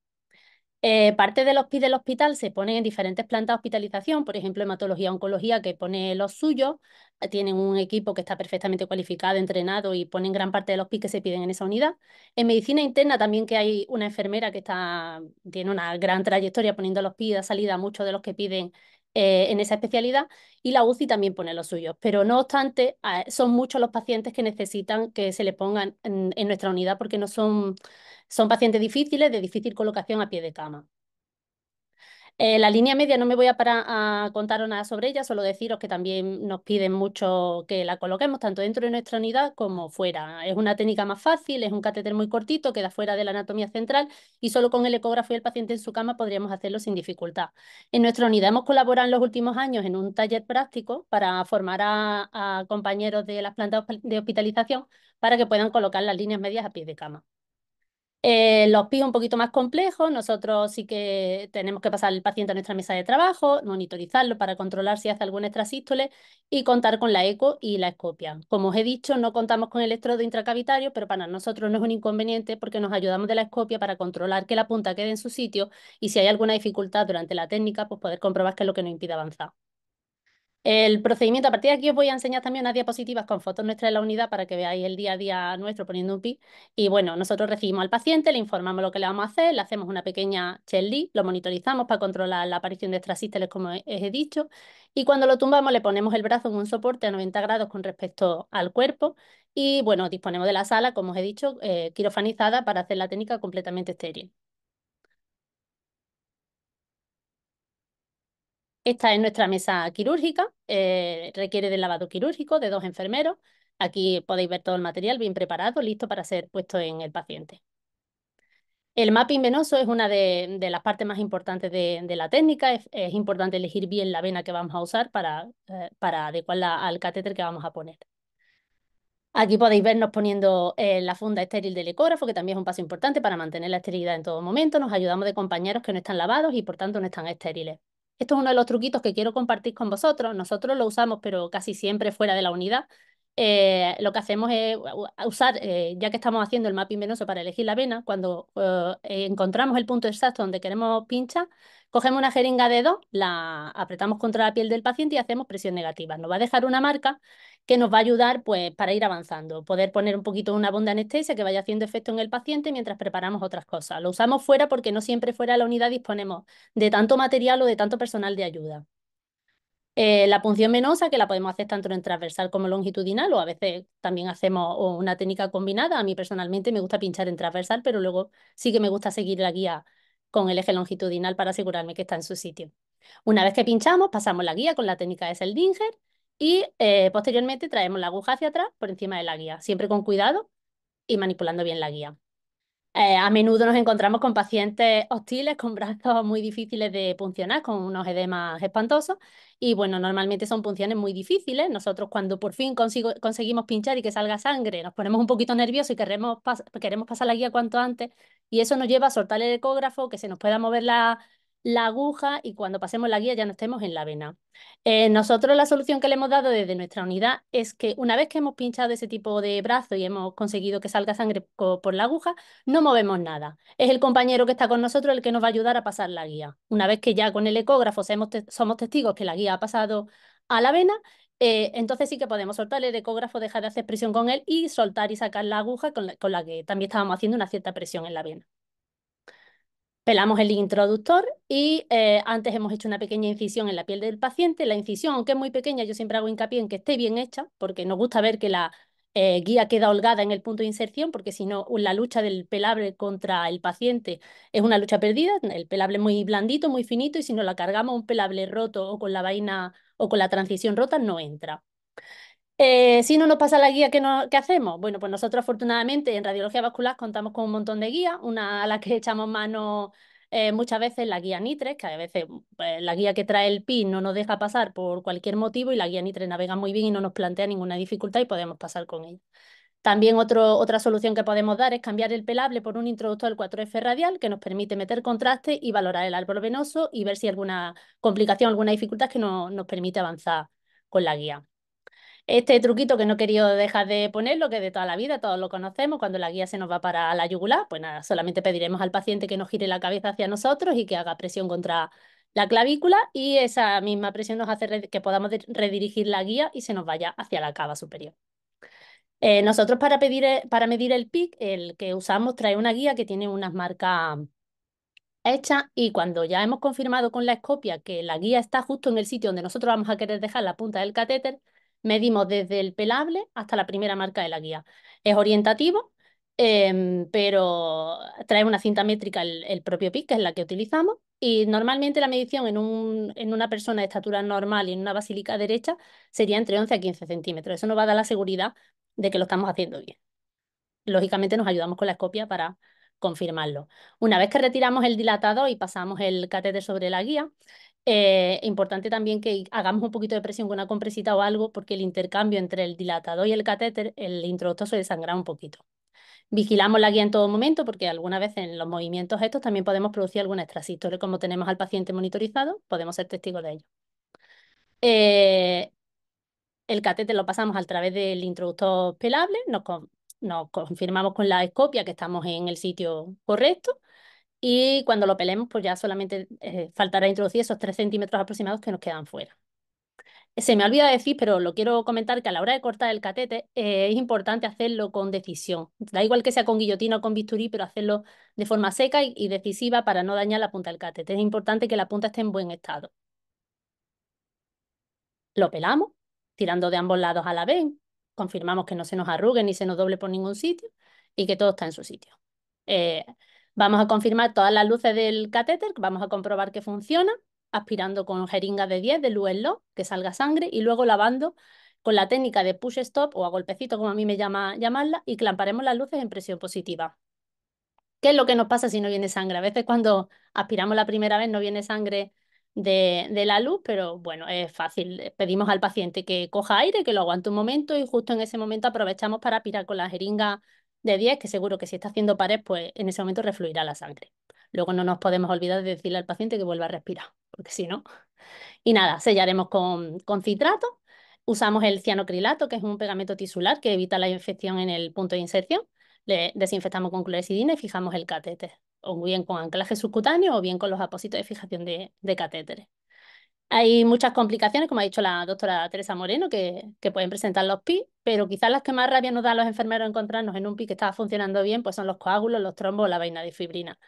eh, parte de los PID del hospital se pone en diferentes plantas de hospitalización, por ejemplo, hematología, oncología, que pone los suyos, eh, tienen un equipo que está perfectamente cualificado, entrenado y ponen gran parte de los piques que se piden en esa unidad. En medicina interna también que hay una enfermera que tiene una gran trayectoria poniendo los pidas a salida muchos de los que piden eh, en esa especialidad y la UCI también pone los suyos. Pero no obstante, son muchos los pacientes que necesitan que se le pongan en, en nuestra unidad porque no son, son pacientes difíciles, de difícil colocación a pie de cama. Eh, la línea media no me voy a para nada sobre ella, solo deciros que también nos piden mucho que la coloquemos tanto dentro de nuestra unidad como fuera. Es una técnica más fácil, es un catéter muy cortito, queda fuera de la anatomía central y solo con el ecógrafo y el paciente en su cama podríamos hacerlo sin dificultad. En nuestra unidad hemos colaborado en los últimos años en un taller práctico para formar a compañeros de las plantas de hospitalización para que puedan colocar las líneas medias a pie de cama. Eh, los pies un poquito más complejos, nosotros sí que tenemos que pasar el paciente a nuestra mesa de trabajo, monitorizarlo para controlar si hace alguna extrasístole y contar con la eco y la escopia. Como os he dicho, no contamos con el electrodo intracavitario, pero para nosotros no es un inconveniente porque nos ayudamos de la escopia para controlar que la punta quede en su sitio y si hay alguna dificultad durante la técnica, pues poder comprobar que es lo que nos impide avanzar. El procedimiento, a partir de aquí os voy a enseñar también unas diapositivas con fotos nuestras de la unidad para que veáis el día a día nuestro poniendo un pi. Y bueno, nosotros recibimos al paciente, le informamos lo que le vamos a hacer, le hacemos una pequeña chelly, lo monitorizamos para controlar la aparición de extrasístoles, como os he dicho, y cuando lo tumbamos le ponemos el brazo en un soporte a 90 grados con respecto al cuerpo y bueno, disponemos de la sala, como os he dicho, eh, quirofanizada para hacer la técnica completamente estéril. Esta es nuestra mesa quirúrgica, eh, requiere del lavado quirúrgico de dos enfermeros. Aquí podéis ver todo el material bien preparado, listo para ser puesto en el paciente. El mapping venoso es una de, las partes más importantes de, la técnica. Es, importante elegir bien la vena que vamos a usar eh, para, adecuarla al catéter que vamos a poner. Aquí podéis vernos poniendo eh, la funda estéril del ecógrafo, que también es un paso importante para mantener la esterilidad en todo momento. Nos ayudamos de compañeros que no están lavados y por tanto no están estériles. Esto es uno de los truquitos que quiero compartir con vosotros. Nosotros lo usamos, pero casi siempre fuera de la unidad. Eh, lo que hacemos es usar, eh, ya que estamos haciendo el mapping venoso para elegir la vena, cuando eh, encontramos el punto exacto donde queremos pinchar, cogemos una jeringa de dos, la apretamos contra la piel del paciente y hacemos presión negativa. Nos va a dejar una marca que nos va a ayudar pues, para ir avanzando, poder poner un poquito una bomba de anestesia que vaya haciendo efecto en el paciente mientras preparamos otras cosas. Lo usamos fuera porque no siempre fuera de la unidad disponemos de tanto material o de tanto personal de ayuda. Eh, la punción venosa, que la podemos hacer tanto en transversal como longitudinal, o a veces también hacemos una técnica combinada. A mí personalmente me gusta pinchar en transversal, pero luego sí que me gusta seguir la guía con el eje longitudinal para asegurarme que está en su sitio. Una vez que pinchamos, pasamos la guía con la técnica de Seldinger y eh, posteriormente traemos la aguja hacia atrás por encima de la guía, siempre con cuidado y manipulando bien la guía. Eh, a menudo nos encontramos con pacientes hostiles, con brazos muy difíciles de puncionar, con unos edemas espantosos. Y bueno, normalmente son punciones muy difíciles. Nosotros cuando por fin consigo, conseguimos pinchar y que salga sangre, nos ponemos un poquito nerviosos y queremos, queremos pasar la guía cuanto antes. Y eso nos lleva a soltar el ecógrafo, que se nos pueda mover la, la aguja y cuando pasemos la guía ya no estemos en la vena. Eh, nosotros la solución que le hemos dado desde nuestra unidad es que una vez que hemos pinchado ese tipo de brazo y hemos conseguido que salga sangre por la aguja, no movemos nada. Es el compañero que está con nosotros el que nos va a ayudar a pasar la guía. Una vez que ya con el ecógrafo somos, testigos que la guía ha pasado a la vena, eh, entonces sí que podemos soltar el ecógrafo, dejar de hacer presión con él y soltar y sacar la aguja con la que también estábamos haciendo una cierta presión en la vena. Pelamos el introductor y eh, antes hemos hecho una pequeña incisión en la piel del paciente. La incisión, aunque es muy pequeña, yo siempre hago hincapié en que esté bien hecha, porque nos gusta ver que la eh, guía queda holgada en el punto de inserción, porque si no, la lucha del pelable contra el paciente es una lucha perdida. El pelable muy blandito, muy finito, y si no la cargamos un pelable roto o con la vaina o con la transición rota, no entra. Eh, si no nos pasa la guía, ¿qué, hacemos? Bueno, pues nosotros afortunadamente en radiología vascular contamos con un montón de guías, una a la que echamos mano eh, muchas veces la guía NITRE, que a veces pues, la guía que trae el PIN no nos deja pasar por cualquier motivo y la guía NITRE navega muy bien y no nos plantea ninguna dificultad y podemos pasar con ella. También otra solución que podemos dar es cambiar el pelable por un introductor del 4F radial que nos permite meter contraste y valorar el árbol venoso y ver si hay alguna complicación, alguna dificultad que no, nos permite avanzar con la guía. Este truquito que no he querido dejar de ponerlo, que de toda la vida todos lo conocemos, cuando la guía se nos va para la yugular, pues nada, solamente pediremos al paciente que nos gire la cabeza hacia nosotros y que haga presión contra la clavícula y esa misma presión nos hace que podamos redirigir la guía y se nos vaya hacia la cava superior. Eh, nosotros para, pedir, e, para medir el PIC, el que usamos trae una guía que tiene unas marcas hechas y cuando ya hemos confirmado con la escopia que la guía está justo en el sitio donde nosotros vamos a querer dejar la punta del catéter, Medimos desde el pelable hasta la primera marca de la guía. Es orientativo, em, pero trae una cinta métrica el, propio PIC, que es la que utilizamos, y normalmente la medición en, un, en una persona de estatura normal y en una basílica derecha sería entre 11 a 15 centímetros. Eso nos va a dar la seguridad de que lo estamos haciendo bien. Lógicamente nos ayudamos con la escopia para confirmarlo. Una vez que retiramos el dilatador y pasamos el catéter sobre la guía, eh, importante también que hagamos un poquito de presión con una compresita o algo, porque el intercambio entre el dilatador y el catéter, el introductor se desangra un poquito. Vigilamos la guía en todo momento, porque alguna vez en los movimientos estos también podemos producir alguna extrasistole. Como tenemos al paciente monitorizado, podemos ser testigos de ello. Eh, el catéter lo pasamos a través del introductor pelable, nos confirmamos con la escopia que estamos en el sitio correcto y cuando lo pelemos, pues ya solamente eh, faltará introducir esos 3 centímetros aproximados que nos quedan fuera. Se me olvida decir, pero lo quiero comentar, que a la hora de cortar el catete eh, es importante hacerlo con decisión. Da igual que sea con guillotina o con bisturí, pero hacerlo de forma seca y, decisiva para no dañar la punta del catete. Es importante que la punta esté en buen estado. Lo pelamos, tirando de ambos lados a la vez. Confirmamos que no se nos arrugue ni se nos doble por ningún sitio y que todo está en su sitio. Eh, Vamos a confirmar todas las luces del catéter, vamos a comprobar que funciona, aspirando con jeringa de 10 de Luenlo, que salga sangre, y luego lavando con la técnica de push stop o a golpecito, como a mí me llama llamarla, y clamparemos las luces en presión positiva. ¿Qué es lo que nos pasa si no viene sangre? A veces cuando aspiramos la primera vez no viene sangre de, de, la luz, pero bueno, es fácil. Pedimos al paciente que coja aire, que lo aguante un momento y justo en ese momento aprovechamos para aspirar con la jeringa de 10, que seguro que si está haciendo pared, pues en ese momento refluirá la sangre. Luego no nos podemos olvidar de decirle al paciente que vuelva a respirar, porque si no. Y nada, sellaremos con, citrato. Usamos el cianocrilato, que es un pegamento tisular que evita la infección en el punto de inserción. Le desinfectamos con clorexidina y fijamos el catéter, o bien con anclaje subcutáneo o bien con los apósitos de fijación de catéteres. Hay muchas complicaciones, como ha dicho la doctora Teresa Moreno, que, pueden presentar los PI, pero quizás las que más rabia nos dan los enfermeros encontrarnos en un PI que está funcionando bien, pues son los coágulos, los trombos, la vaina de fibrina.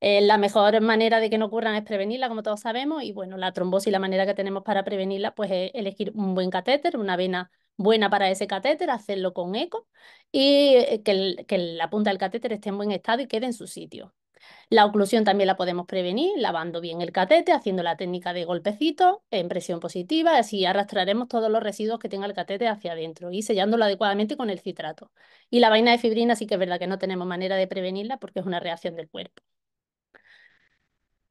Eh, la mejor manera de que no ocurran es prevenirla, como todos sabemos, y bueno, la trombosis, la manera que tenemos para prevenirla, pues es elegir un buen catéter, una vena buena para ese catéter, hacerlo con eco y eh, que la punta del catéter esté en buen estado y quede en su sitio. La oclusión también la podemos prevenir lavando bien el catéter, haciendo la técnica de golpecito en presión positiva, así arrastraremos todos los residuos que tenga el catéter hacia adentro y sellándolo adecuadamente con el citrato. Y la vaina de fibrina sí que es verdad que no tenemos manera de prevenirla porque es una reacción del cuerpo.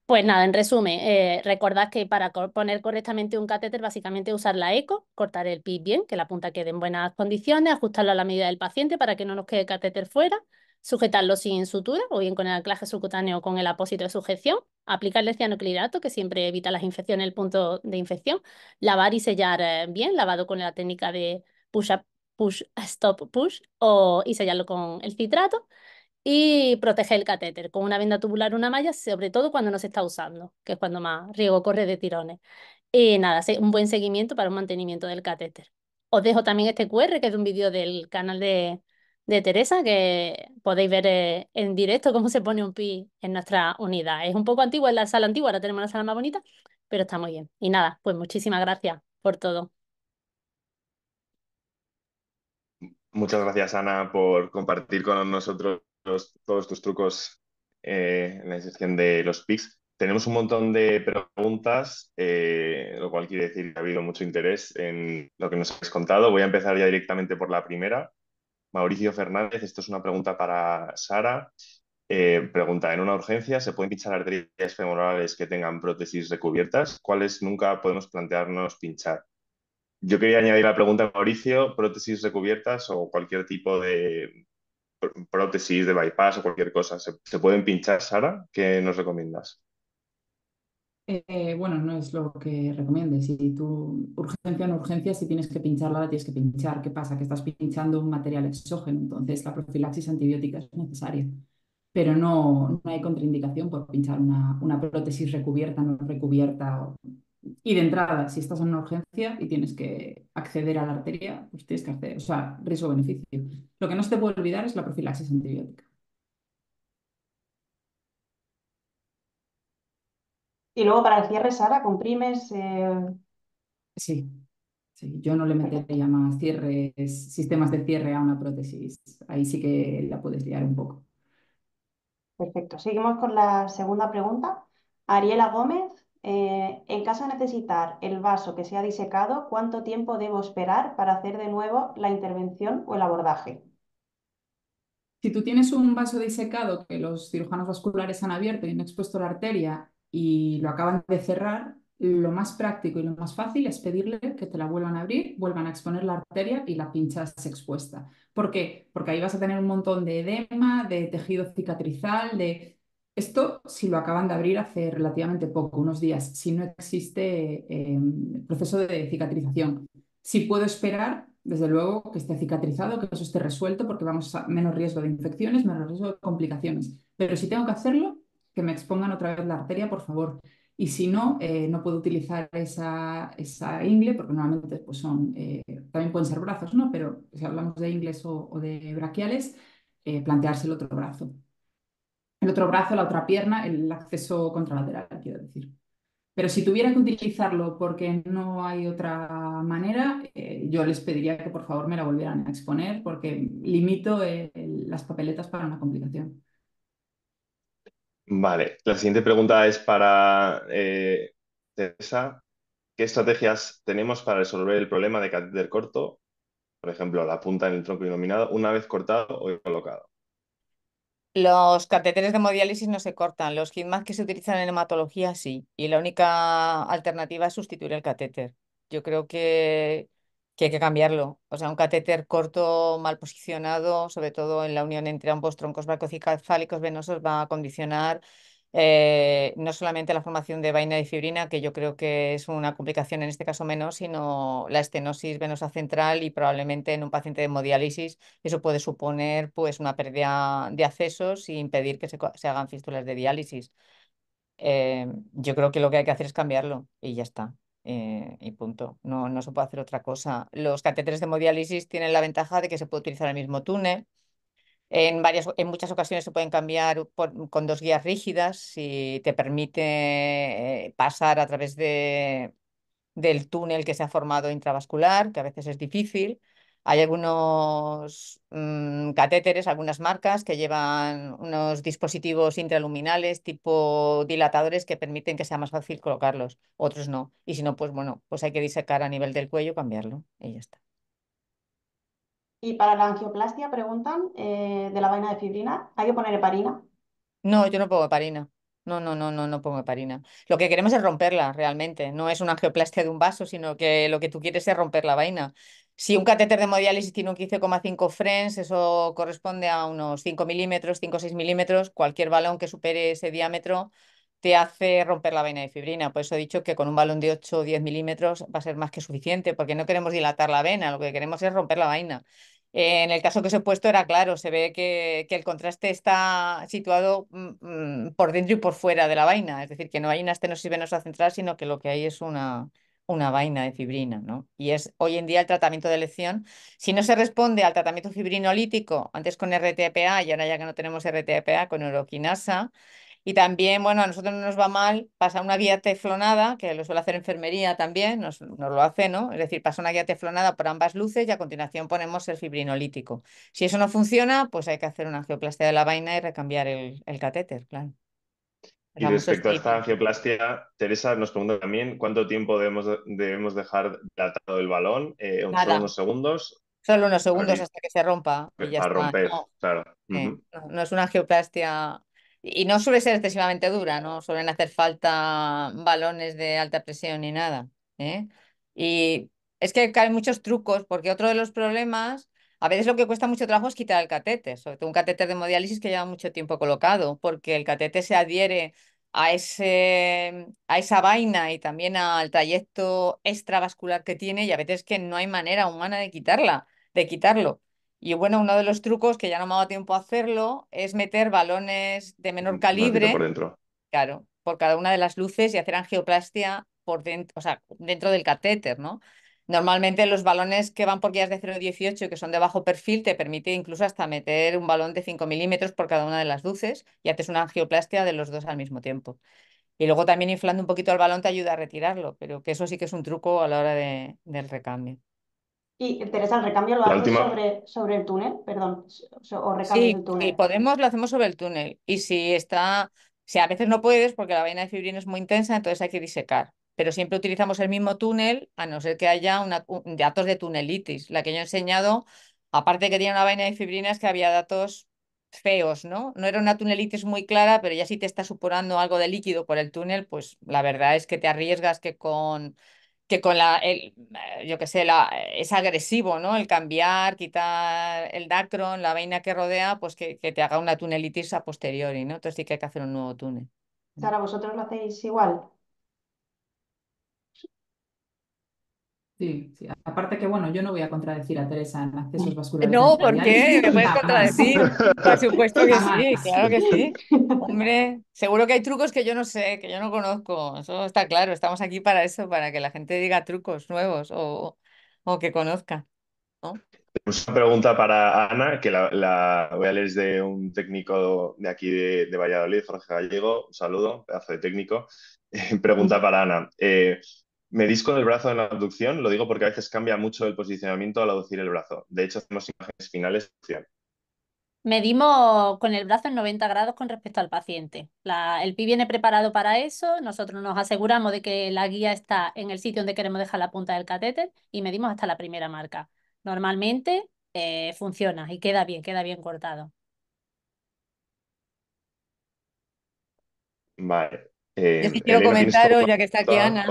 Pues nada, en resumen, eh, recordad que para poner correctamente un catéter, básicamente usar la eco, cortar el pis bien, que la punta quede en buenas condiciones, ajustarlo a la medida del paciente para que no nos quede catéter fuera, Sujetarlo sin sutura o bien con el anclaje subcutáneo o con el apósito de sujeción. Aplicarle cianoclirato, que siempre evita las infecciones, el punto de infección. Lavar y sellar eh, bien, lavado con la técnica de push-up, push, stop, push, o, y sellarlo con el citrato y proteger el catéter con una venda tubular una malla, sobre todo cuando no se está usando, que es cuando más riego corre de tirones. Y nada, un buen seguimiento para un mantenimiento del catéter. Os dejo también este QR, que es un vídeo del canal de, de Teresa, que podéis ver eh, en directo cómo se pone un pi en nuestra unidad. Es un poco antigua, es la sala antigua, ahora tenemos la sala más bonita, pero está muy bien. Y nada, pues muchísimas gracias por todo. Muchas gracias, Ana, por compartir con nosotros todos tus trucos eh, en la sección de los PICs. Tenemos un montón de preguntas, eh, lo cual quiere decir que ha habido mucho interés en lo que nos has contado. Voy a empezar ya directamente por la primera. Mauricio Fernández, esto es una pregunta para Sara. Eh, pregunta, en una urgencia, ¿se pueden pinchar arterias femorales que tengan prótesis recubiertas? ¿Cuáles nunca podemos plantearnos pinchar? Yo quería añadir la pregunta Mauricio, prótesis recubiertas o cualquier tipo de prótesis de bypass o cualquier cosa, ¿se pueden pinchar, Sara? ¿Qué nos recomiendas? Eh, bueno, no es lo que recomiendes. Si tú, urgencia en urgencia, si tienes que pincharla, la tienes que pinchar. ¿Qué pasa? Que estás pinchando un material exógeno, entonces la profilaxis antibiótica es necesaria. Pero no, no hay contraindicación por pinchar una, una, prótesis recubierta, no recubierta. Y de entrada, si estás en una urgencia y tienes que acceder a la arteria, pues tienes que hacer, o sea, riesgo-beneficio. Lo que no se te puede olvidar es la profilaxis antibiótica. Y luego para el cierre, Sara, comprimes. Eh? Sí, yo no le metería más cierres, sistemas de cierre a una prótesis. Ahí sí que la puedes liar un poco. Perfecto. Seguimos con la segunda pregunta. Ariela Gómez, eh, en caso de necesitar el vaso que se ha disecado, ¿cuánto tiempo debo esperar para hacer de nuevo la intervención o el abordaje? Si tú tienes un vaso disecado que los cirujanos vasculares han abierto y no expuesto la arteria y lo acaban de cerrar, lo más práctico y lo más fácil es pedirle que te la vuelvan a abrir, vuelvan a exponer la arteria y la pinchas expuesta. ¿Por qué? Porque ahí vas a tener un montón de edema, de tejido cicatrizal, de... Esto si lo acaban de abrir hace relativamente poco, unos días, si no existe eh, proceso de cicatrización. Si puedo esperar, desde luego, que esté cicatrizado, que eso esté resuelto, porque vamos a menos riesgo de infecciones, menos riesgo de complicaciones. Pero si tengo que hacerlo, que me expongan otra vez la arteria, por favor. Y si no, eh, no puedo utilizar esa, ingle, porque normalmente pues son, eh, también pueden ser brazos, ¿no? Pero si hablamos de ingles o, de braquiales, eh, plantearse el otro brazo. El otro brazo, la otra pierna, el acceso contralateral, quiero decir. Pero si tuviera que utilizarlo porque no hay otra manera, yo les pediría que por favor me la volvieran a exponer porque limito las papeletas para una complicación. Vale, la siguiente pregunta es para eh, Teresa. ¿Qué estrategias tenemos para resolver el problema de catéter corto? Por ejemplo, la punta en el tronco iluminado, una vez cortado o colocado. Los catéteres de hemodiálisis no se cortan, los más que se utilizan en hematología sí, y la única alternativa es sustituir el catéter. Yo creo que que hay que cambiarlo. O sea, un catéter corto, mal posicionado, sobre todo en la unión entre ambos troncos varicocefálicos venosos, va a condicionar eh, no solamente la formación de vaina y fibrina, que yo creo que es una complicación en este caso menos, sino la estenosis venosa central y probablemente en un paciente de hemodiálisis eso puede suponer pues, una pérdida de accesos y impedir que se, hagan fístulas de diálisis. Eh, yo creo que lo que hay que hacer es cambiarlo y ya está. Eh, y punto. No, se puede hacer otra cosa. Los catéteres de hemodiálisis tienen la ventaja de que se puede utilizar el mismo túnel. En, varias, en muchas ocasiones se pueden cambiar con dos guías rígidas si te permite eh, pasar a través del túnel que se ha formado intravascular, que a veces es difícil. Hay algunos mm, catéteres, algunas marcas que llevan unos dispositivos intraluminales tipo dilatadores que permiten que sea más fácil colocarlos, otros no. Y si no, pues bueno, pues hay que disecar a nivel del cuello, cambiarlo y ya está. Y para la angioplastia preguntan eh, de la vaina de fibrina, ¿hay que poner heparina? No, yo no pongo heparina. No, no, no, no, no pongo heparina. Lo que queremos es romperla realmente. No es una angioplastia de un vaso, sino que lo que tú quieres es romper la vaina. Si un catéter de hemodiálisis tiene un 15,5 Frens, eso corresponde a unos 5 milímetros, 5 o 6 milímetros. Cualquier balón que supere ese diámetro te hace romper la vena de fibrina. Por eso he dicho que con un balón de 8 o 10 milímetros va a ser más que suficiente, porque no queremos dilatar la vena, lo que queremos es romper la vaina. Eh, en el caso que os he puesto era claro, se ve que, el contraste está situado mm, mm, por dentro y por fuera de la vaina, es decir, que no hay una estenosis venosa central, sino que lo que hay es una, una vaina de fibrina, ¿no? Y es hoy en día el tratamiento de elección. Si no se responde al tratamiento fibrinolítico, antes con RTPA y ahora ya que no tenemos RTPA, con uroquinasa, y también, bueno, a nosotros no nos va mal, pasa una guía teflonada, que lo suele hacer enfermería también, nos, lo hace, ¿no? Es decir, pasa una guía teflonada por ambas luces y a continuación ponemos el fibrinolítico. Si eso no funciona, pues hay que hacer una angioplastia de la vaina y recambiar el catéter, claro. Y respecto a esta angioplastia, Teresa nos pregunta también cuánto tiempo debemos, debemos dejar atado el balón, eh, solo unos segundos. Solo unos segundos hasta que se rompa. Y ya romper, no. es una angioplastia. Y no suele ser excesivamente dura, no suelen hacer falta balones de alta presión ni nada. ¿eh? Y es que hay muchos trucos, porque otro de los problemas a veces lo que cuesta mucho trabajo es quitar el catéter, sobre todo un catéter de hemodiálisis que lleva mucho tiempo colocado, porque el catéter se adhiere a, ese, a esa vaina y también al trayecto extravascular que tiene y a veces que no hay manera humana de quitarla, de quitarlo. Y bueno, uno de los trucos que ya no me ha dado tiempo a hacerlo es meter balones de menor calibre. Por dentro. Claro, por cada una de las luces y hacer angioplastia por dentro, o sea, dentro del catéter, ¿no? Normalmente los balones que van por guías de 0,18 que son de bajo perfil te permite incluso hasta meter un balón de 5 milímetros por cada una de las luces y haces una angioplastia de los dos al mismo tiempo. Y luego también inflando un poquito el balón te ayuda a retirarlo, pero que eso sí que es un truco a la hora de, del recambio. Y Teresa, el recambio lo haces sobre, el túnel, perdón, o recambio sí, el túnel. Y podemos, lo hacemos sobre el túnel. Y si está, si a veces no puedes porque la vaina de fibrina es muy intensa, entonces hay que disecar pero siempre utilizamos el mismo túnel, a no ser que haya datos de tunelitis. La que yo he enseñado, aparte que tenía una vaina de fibrinas, que había datos feos, ¿no? No era una tunelitis muy clara, pero ya si te está suponiendo algo de líquido por el túnel, pues la verdad es que te arriesgas que con que con la, eh, yo qué sé, la, eh, es agresivo, ¿no? El cambiar, quitar el dacron, la vaina que rodea, pues que, que, te haga una tunelitis a posteriori, ¿no? Entonces sí que hay que hacer un nuevo túnel. Sara, ¿vosotros lo hacéis igual? Sí, aparte que bueno, yo no voy a contradecir a Teresa en accesos vasculares. No, ¿por qué? Me puedes contradecir. Por supuesto que sí, claro que sí. Hombre, seguro que hay trucos que yo no sé, que yo no conozco. Eso está claro, estamos aquí para eso, para que la gente diga trucos nuevos o, que conozca. una pregunta para Ana, que la, la, voy a leer de un técnico de aquí de, de Valladolid, Jorge Gallego. Un saludo, pedazo de técnico. Pregunta para Ana. Eh, me con el brazo en la abducción, lo digo porque a veces cambia mucho el posicionamiento al aducir el brazo. De hecho, hacemos imágenes finales. Medimos con el brazo en 90 grados con respecto al paciente. el PI viene preparado para eso, nosotros nos aseguramos de que la guía está en el sitio donde queremos dejar la punta del catéter y medimos hasta la primera marca. Normalmente eh, funciona y queda bien, queda bien cortado. Vale. Eh, quiero ya que está aquí Ana,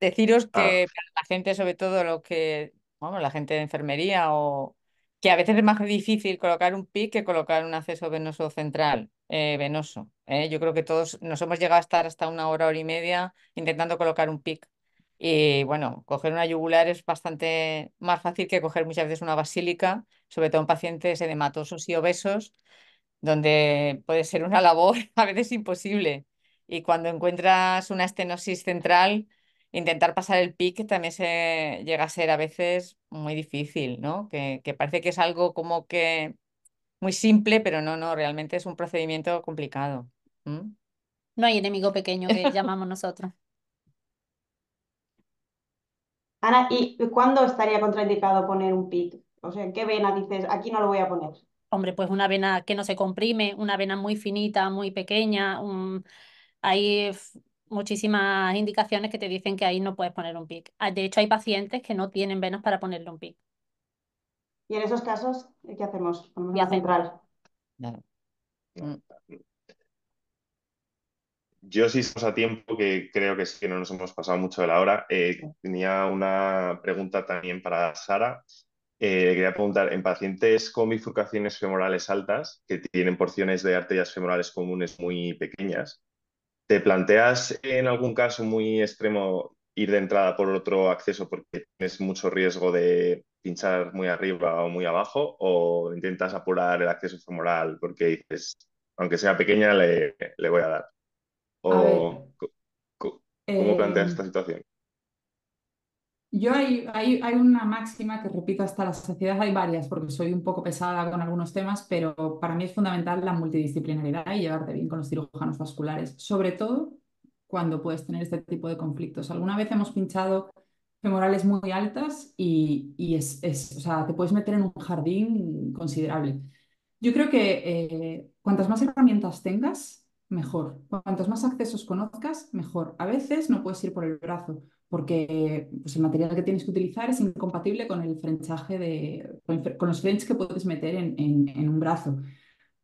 Deciros que ah. la gente, sobre todo lo que, la gente de enfermería o que a veces es más difícil colocar un PIC que colocar un acceso venoso central, eh, venoso. ¿eh? Yo creo que todos nos hemos llegado a estar hasta una hora, hora y media intentando colocar un PIC. Y bueno, coger una yugular es bastante más fácil que coger muchas veces una basílica, sobre todo en pacientes edematosos y obesos, donde puede ser una labor a veces imposible. Y cuando encuentras una estenosis central, intentar pasar el pic también se llega a ser a veces muy difícil, ¿no? Que, que, parece que es algo como que muy simple, pero no, no, realmente es un procedimiento complicado. ¿Mm? No hay enemigo pequeño que llamamos nosotros. Ana, ¿y cuándo estaría contraindicado poner un PIC? O sea, ¿qué vena dices? Aquí no lo voy a poner. Hombre, pues una vena que no se comprime, una vena muy finita, muy pequeña, un... ahí muchísimas indicaciones que te dicen que ahí no puedes poner un PIC. Ah, de hecho, hay pacientes que no tienen venas para ponerle un PIC. ¿Y en esos casos qué hacemos? ¿Vía central. Mm. Yo sí estamos a tiempo, que creo que sí no nos hemos pasado mucho de la hora. Eh, tenía una pregunta también para Sara. Eh, quería preguntar, en pacientes con bifurcaciones femorales altas, que tienen porciones de arterias femorales comunes muy pequeñas, ¿Te planteas en algún caso muy extremo ir de entrada por otro acceso porque tienes mucho riesgo de pinchar muy arriba o muy abajo? ¿O intentas apurar el acceso femoral porque dices, aunque sea pequeña, le, voy a dar? ¿Cómo eh, planteas esta situación? Yo hay, una máxima que repito hasta la saciedad, hay varias, porque soy un poco pesada con algunos temas, pero para mí es fundamental la multidisciplinaridad y llevarte bien con los cirujanos vasculares, sobre todo cuando puedes tener este tipo de conflictos. Alguna vez hemos pinchado femorales muy altas y, es, o sea, te puedes meter en un jardín considerable. Yo creo que eh, cuantas más herramientas tengas, mejor. Cuantos más accesos conozcas, mejor. A veces no puedes ir por el brazo porque pues, el material que tienes que utilizar es incompatible con el frenchaje de, con, los frenches que puedes meter en, en, un brazo.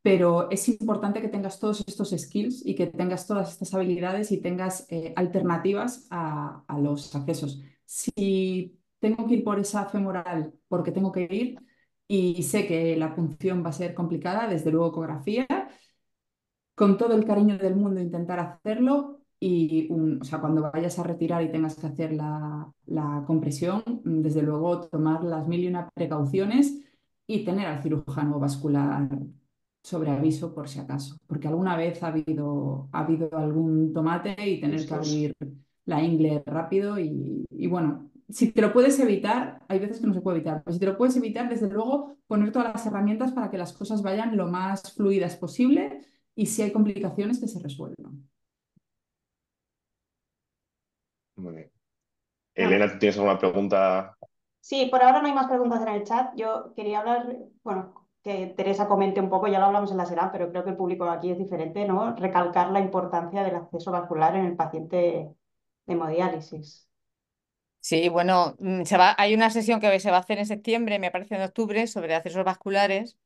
Pero es importante que tengas todos estos skills y que tengas todas estas habilidades y tengas eh, alternativas a, a los accesos. Si tengo que ir por esa femoral porque tengo que ir y sé que la punción va a ser complicada, desde luego ecografía, con todo el cariño del mundo intentar hacerlo y o sea, cuando vayas a retirar y tengas que hacer la, compresión, desde luego tomar las mil y una precauciones y tener al cirujano vascular sobre aviso por si acaso, porque alguna vez ha habido, ha habido algún tomate y tener que abrir la ingle rápido y, y bueno, si te lo puedes evitar, hay veces que no se puede evitar, pero si te lo puedes evitar, desde luego, poner todas las herramientas para que las cosas vayan lo más fluidas posible y si hay complicaciones que se resuelvan. Elena, ¿tienes alguna pregunta? Sí, por ahora no hay más preguntas en el chat. Yo quería hablar, bueno, que Teresa comente un poco, ya lo hablamos en la SERA, pero creo que el público aquí es diferente, ¿no? Recalcar la importancia del acceso vascular en el paciente de hemodiálisis. Sí, bueno, mm, hay una sesión que se va a hacer en septiembre, me parece en octubre, sobre accesos vasculares,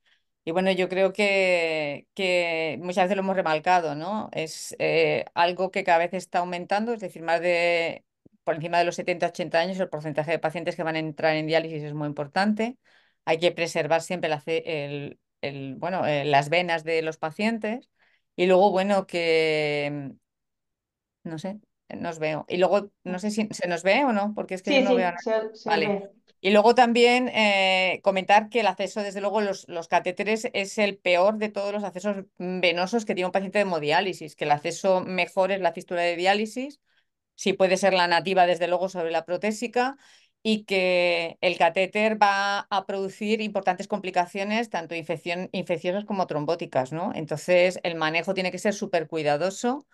y bueno, yo creo que, que muchas veces lo hemos remarcado, ¿no? Es eh, algo que cada vez está aumentando, es decir, más de por encima de los 70-80 años el porcentaje de pacientes que van a entrar en diálisis es muy importante. Hay que preservar siempre el, el, bueno, eh, las venas de los pacientes. Y luego, bueno, que, no sé, nos veo. Y luego, no sé si se nos ve o no, porque es que no sí, veo nada. Y luego también eh, comentar que el acceso, desde luego, los, los catéteres es el peor de todos los accesos venosos que tiene un paciente de hemodiálisis, que el acceso mejor es la fístula de diálisis, si puede ser la nativa, desde luego, sobre la protésica, y que el catéter va a producir importantes complicaciones, tanto infecciosas como trombóticas, ¿no? Entonces, el manejo tiene que ser súper cuidadoso.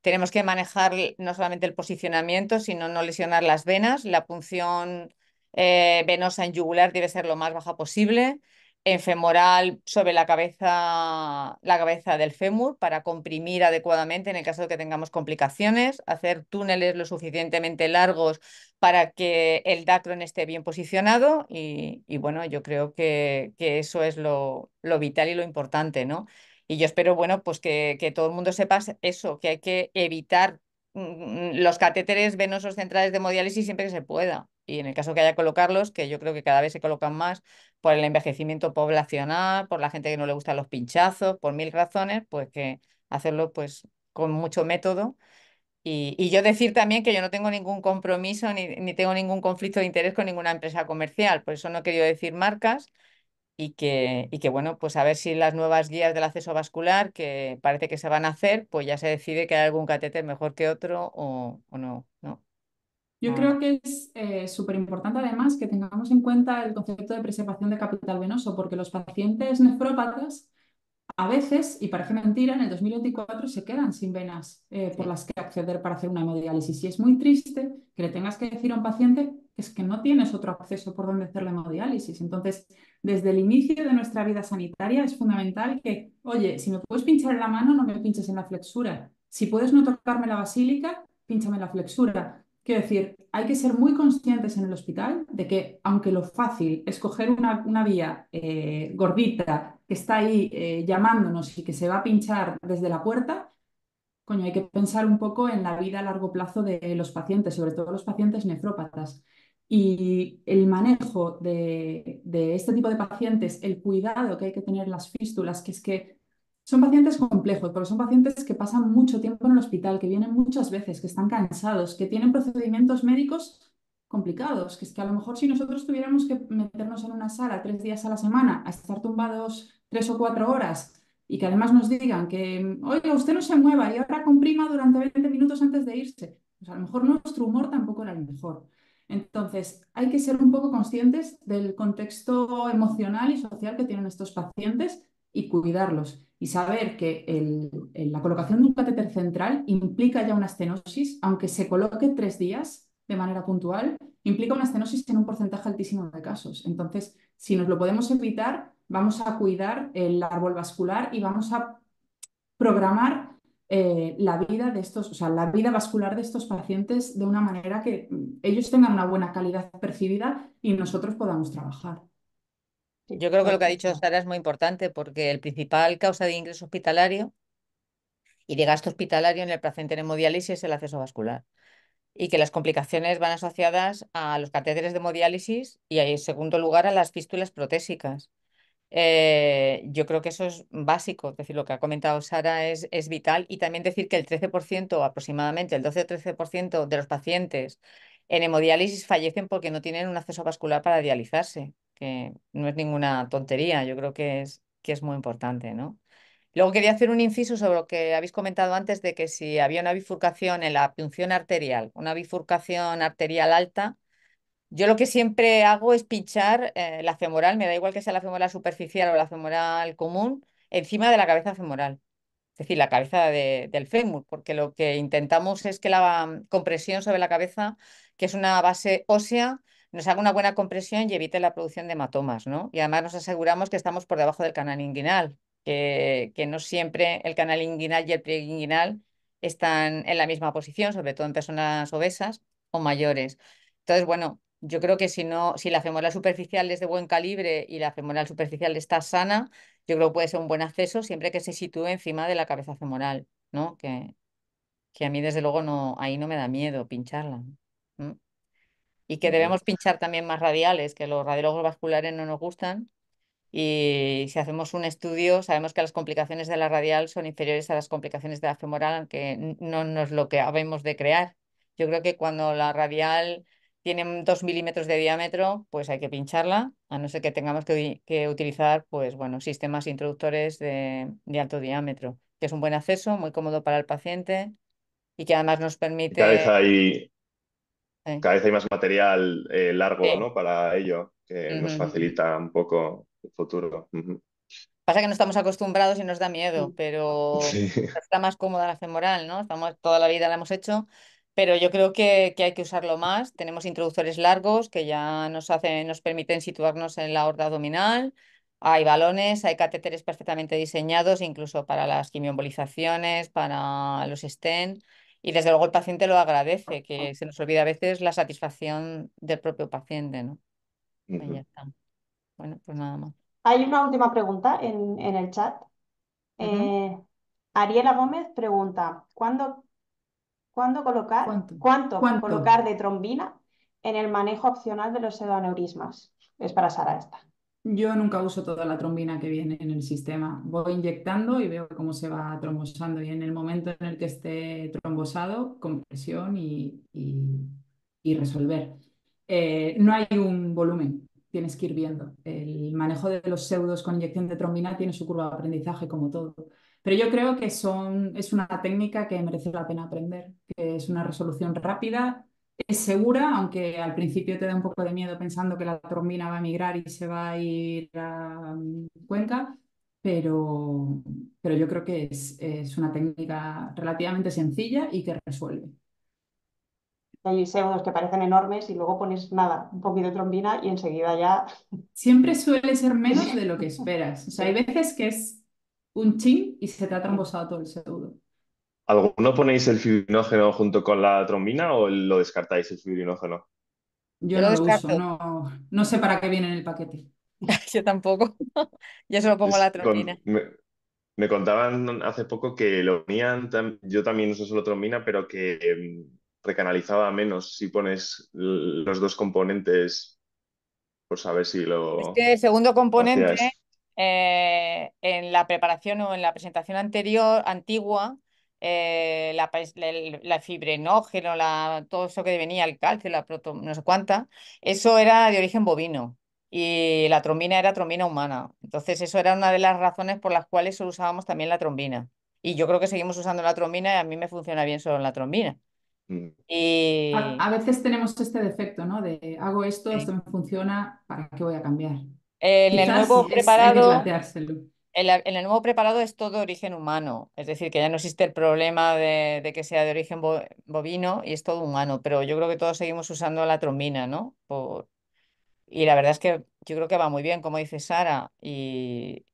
Tenemos que manejar no solamente el posicionamiento, sino no lesionar las venas, la punción eh, venosa en yugular debe ser lo más baja posible, en femoral sobre la cabeza, la cabeza del fémur para comprimir adecuadamente en el caso de que tengamos complicaciones, hacer túneles lo suficientemente largos para que el dacron esté bien posicionado y, bueno, yo creo que, eso es lo, vital y lo importante, ¿no? Y yo espero, bueno, pues que, todo el mundo sepa eso, que hay que evitar mm, mm, los catéteres venosos centrales de hemodiálisis siempre que se pueda y en el caso que haya colocarlos, que yo creo que cada vez se colocan más por el envejecimiento poblacional, por la gente que no le gustan los pinchazos, por mil razones, pues que hacerlo pues con mucho método. Y, yo decir también que yo no tengo ningún compromiso ni, tengo ningún conflicto de interés con ninguna empresa comercial, por eso no he querido decir marcas y que, y que bueno, pues a ver si las nuevas guías del acceso vascular que parece que se van a hacer, pues ya se decide que hay algún catéter mejor que otro o, o no, ¿no? Yo ah. creo que es eh, súper importante además que tengamos en cuenta el concepto de preservación de capital venoso, porque los pacientes nefrópatas a veces, y parece mentira, en el 2024 se quedan sin venas eh, por las que acceder para hacer una hemodiálisis. Y es muy triste que le tengas que decir a un paciente que es que no tienes otro acceso por donde hacer la hemodiálisis. Entonces, desde el inicio de nuestra vida sanitaria es fundamental que, oye, si me puedes pinchar en la mano, no me pinches en la flexura. Si puedes no tocarme la basílica, pínchame la flexura. Quiero decir, hay que ser muy conscientes en el hospital de que, aunque lo fácil es coger una, vía eh, gordita que está ahí eh, llamándonos y que se va a pinchar desde la puerta, coño, hay que pensar un poco en la vida a largo plazo de los pacientes, sobre todo los pacientes nefrópatas. Y el manejo de, de este tipo de pacientes, el cuidado que hay que tener en las fístulas, que es que son pacientes complejos, pero son pacientes que pasan mucho tiempo en el hospital, que vienen muchas veces, que están cansados, que tienen procedimientos médicos complicados, que es que a lo mejor si nosotros tuviéramos que meternos en una sala tres días a la semana, a estar tumbados tres o cuatro horas, y que además nos digan que, oiga, usted no se mueva y ahora comprima durante 20 minutos antes de irse, pues a lo mejor nuestro humor tampoco era el mejor. Entonces, hay que ser un poco conscientes del contexto emocional y social que tienen estos pacientes y cuidarlos. Y saber que la colocación de un catéter central implica ya una estenosis, aunque se coloque tres días de manera puntual, implica una estenosis en un porcentaje altísimo de casos. Entonces, si nos lo podemos evitar, vamos a cuidar el árbol vascular y vamos a programar eh, la vida de estos, o sea, la vida vascular de estos pacientes de una manera que mm, ellos tengan una buena calidad percibida y nosotros podamos trabajar. Yo creo que lo que ha dicho Sara es muy importante porque el principal causa de ingreso hospitalario y de gasto hospitalario en el paciente en hemodiálisis es el acceso vascular y que las complicaciones van asociadas a los catéteres de hemodiálisis y, en segundo lugar, a las fístulas protésicas. Eh, yo creo que eso es básico, es decir, lo que ha comentado Sara es, es vital y también decir que el 13% aproximadamente, el 12-13% de los pacientes en hemodiálisis fallecen porque no tienen un acceso vascular para dializarse que no es ninguna tontería, yo creo que es, que es muy importante, ¿no? Luego quería hacer un inciso sobre lo que habéis comentado antes de que si había una bifurcación en la punción arterial, una bifurcación arterial alta, yo lo que siempre hago es pinchar eh, la femoral, me da igual que sea la femoral superficial o la femoral común, encima de la cabeza femoral, es decir, la cabeza del fémur, porque lo que intentamos es que la compresión sobre la cabeza, que es una base ósea, nos haga una buena compresión y evite la producción de hematomas, ¿no? Y además nos aseguramos que estamos por debajo del canal inguinal, que, no siempre el canal inguinal y el preinguinal están en la misma posición, sobre todo en personas obesas o mayores. Entonces, bueno, yo creo que si no, si la femoral superficial es de buen calibre y la femoral superficial está sana, yo creo que puede ser un buen acceso siempre que se sitúe encima de la cabeza femoral, ¿no? Que, que a mí desde luego no, ahí no me da miedo pincharla y que debemos pinchar también más radiales, que los radiólogos vasculares no nos gustan. Y si hacemos un estudio, sabemos que las complicaciones de la radial son inferiores a las complicaciones de la femoral, aunque no nos lo que habemos de crear. Yo creo que cuando la radial tiene dos milímetros de diámetro, pues hay que pincharla, a no ser que tengamos que, utilizar pues, bueno, sistemas introductores de, alto diámetro, que es un buen acceso, muy cómodo para el paciente y que además nos permite... Cada vez hay más material eh, largo ¿no? para ello, que nos facilita un poco el futuro. Pasa que no estamos acostumbrados y nos da miedo, mm. pero está más cómoda la femoral, ¿no? Estamos, toda la vida la hemos hecho, pero yo creo que, hay que usarlo más. Tenemos introductores largos que ya nos, hacen, nos permiten situarnos en la horda abdominal. Hay balones, hay catéteres perfectamente diseñados, incluso para las quimioembolizaciones, para los stents. Y desde luego el paciente lo agradece, que se nos olvida a veces la satisfacción del propio paciente, ¿no? Bueno, pues nada más. Hay una última pregunta en, el chat. Eh, Ariela Gómez pregunta, ¿cuándo, ¿cuándo colocar, ¿Cuánto? colocar de trombina en el manejo opcional de los pseudoaneurismas? Es para Sara esta. Yo nunca uso toda la trombina que viene en el sistema. Voy inyectando y veo cómo se va trombosando. Y en el momento en el que esté trombosado, compresión y, y, resolver. Eh, no hay un volumen, tienes que ir viendo. El manejo de los pseudos con inyección de trombina tiene su curva de aprendizaje, como todo. Pero yo creo que son, es una técnica que merece la pena aprender, que es una resolución rápida es segura, aunque al principio te da un poco de miedo pensando que la trombina va a migrar y se va a ir a mm, Cuenca, pero, pero yo creo que es, una técnica relativamente sencilla y que resuelve. Hay pseudos que parecen enormes y luego pones nada, un poquito de trombina y enseguida ya. Siempre suele ser menos de lo que esperas. O sea, hay veces que es un chin y se te ha tramposado todo el pseudo. ¿Alguno ponéis el fibrinógeno junto con la trombina o lo descartáis el fibrinógeno? Yo lo descarto. no, sé para qué viene en el paquete. Yo tampoco. Yo solo pongo la trombina. me, contaban hace poco que lo unían. yo también uso solo trombina, pero que em, recanalizaba menos si pones los dos componentes, por pues saber si lo... segundo componente eh, en la preparación o en la presentación anterior, antigua, eh, la, la, la, todo eso que venía, el calcio, la proto, no sé cuánta, eso era de origen bovino y la trombina era trombina humana. Entonces, eso era una de las razones por las cuales solo usábamos también la trombina. Y yo creo que seguimos usando la trombina y a mí me funciona bien solo la trombina. Mm. A, veces tenemos este defecto, ¿no? De hago esto, esto me funciona, ¿para qué voy a cambiar? En el nuevo preparado. El, el, nuevo preparado es todo de origen humano, es decir, que ya no existe el problema de, que sea de origen bovino y es todo humano, pero yo creo que todos seguimos usando la trombina, ¿no? Por, y la verdad es que yo creo que va muy bien, como dice Sara, y,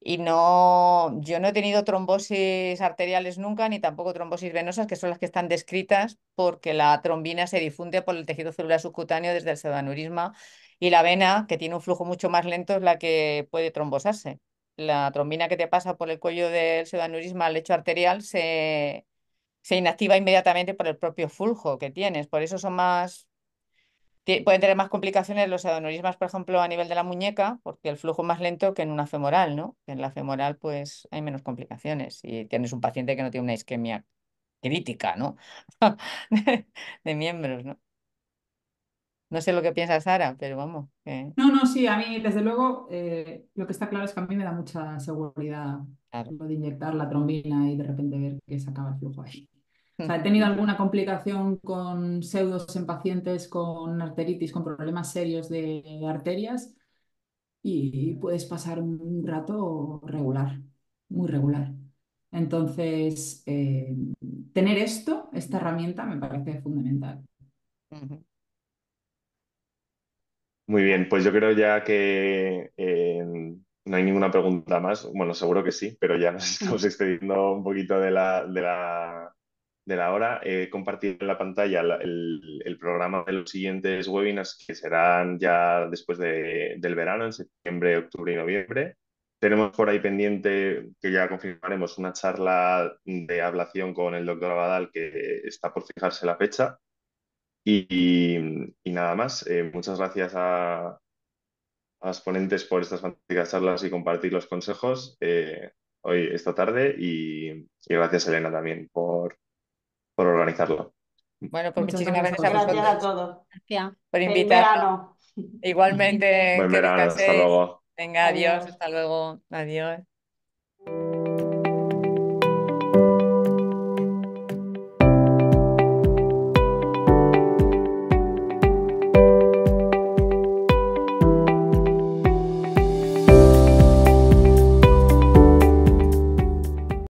y no, yo no he tenido trombosis arteriales nunca, ni tampoco trombosis venosas, que son las que están descritas porque la trombina se difunde por el tejido celular subcutáneo desde el sedanurisma y la vena, que tiene un flujo mucho más lento, es la que puede trombosarse la trombina que te pasa por el cuello del pseudoaneurisma al lecho arterial se, se inactiva inmediatamente por el propio flujo que tienes. Por eso son más. Pueden tener más complicaciones los aneurismas por ejemplo, a nivel de la muñeca, porque el flujo es más lento que en una femoral, ¿no? En la femoral, pues, hay menos complicaciones. Y tienes un paciente que no tiene una isquemia crítica, ¿no? de miembros, ¿no? No sé lo que piensa Sara, pero vamos. No, no, sí, a mí, desde luego, eh, lo que está claro es que a mí me da mucha seguridad lo de inyectar la trombina y de repente ver que se acaba el flujo ahí. O sea, he mm. tenido alguna complicación con pseudos en pacientes con arteritis, con problemas serios de arterias y puedes pasar un rato regular, muy regular. Entonces, eh, tener esto, esta herramienta, me parece fundamental. Muy bien, pues yo creo ya que eh, no hay ninguna pregunta más. Bueno, seguro que sí, pero ya nos estamos excediendo un poquito de la, de la, de la hora. He compartido en la pantalla el, programa de los siguientes webinars que serán ya después del verano, en septiembre, octubre y noviembre. Tenemos por ahí pendiente, que ya confirmaremos, una charla de hablación con el doctor Abadal que está por fijarse la fecha. Y, nada más, eh, muchas gracias a, los ponentes por estas fantásticas charlas y compartir los consejos eh, hoy, esta tarde, y, gracias Elena también por, por organizarlo. Bueno, pues muchísimas gracias, a todos. Por invitarnos. Igualmente. Buen verano, hasta Venga, adiós, hasta luego. Adiós.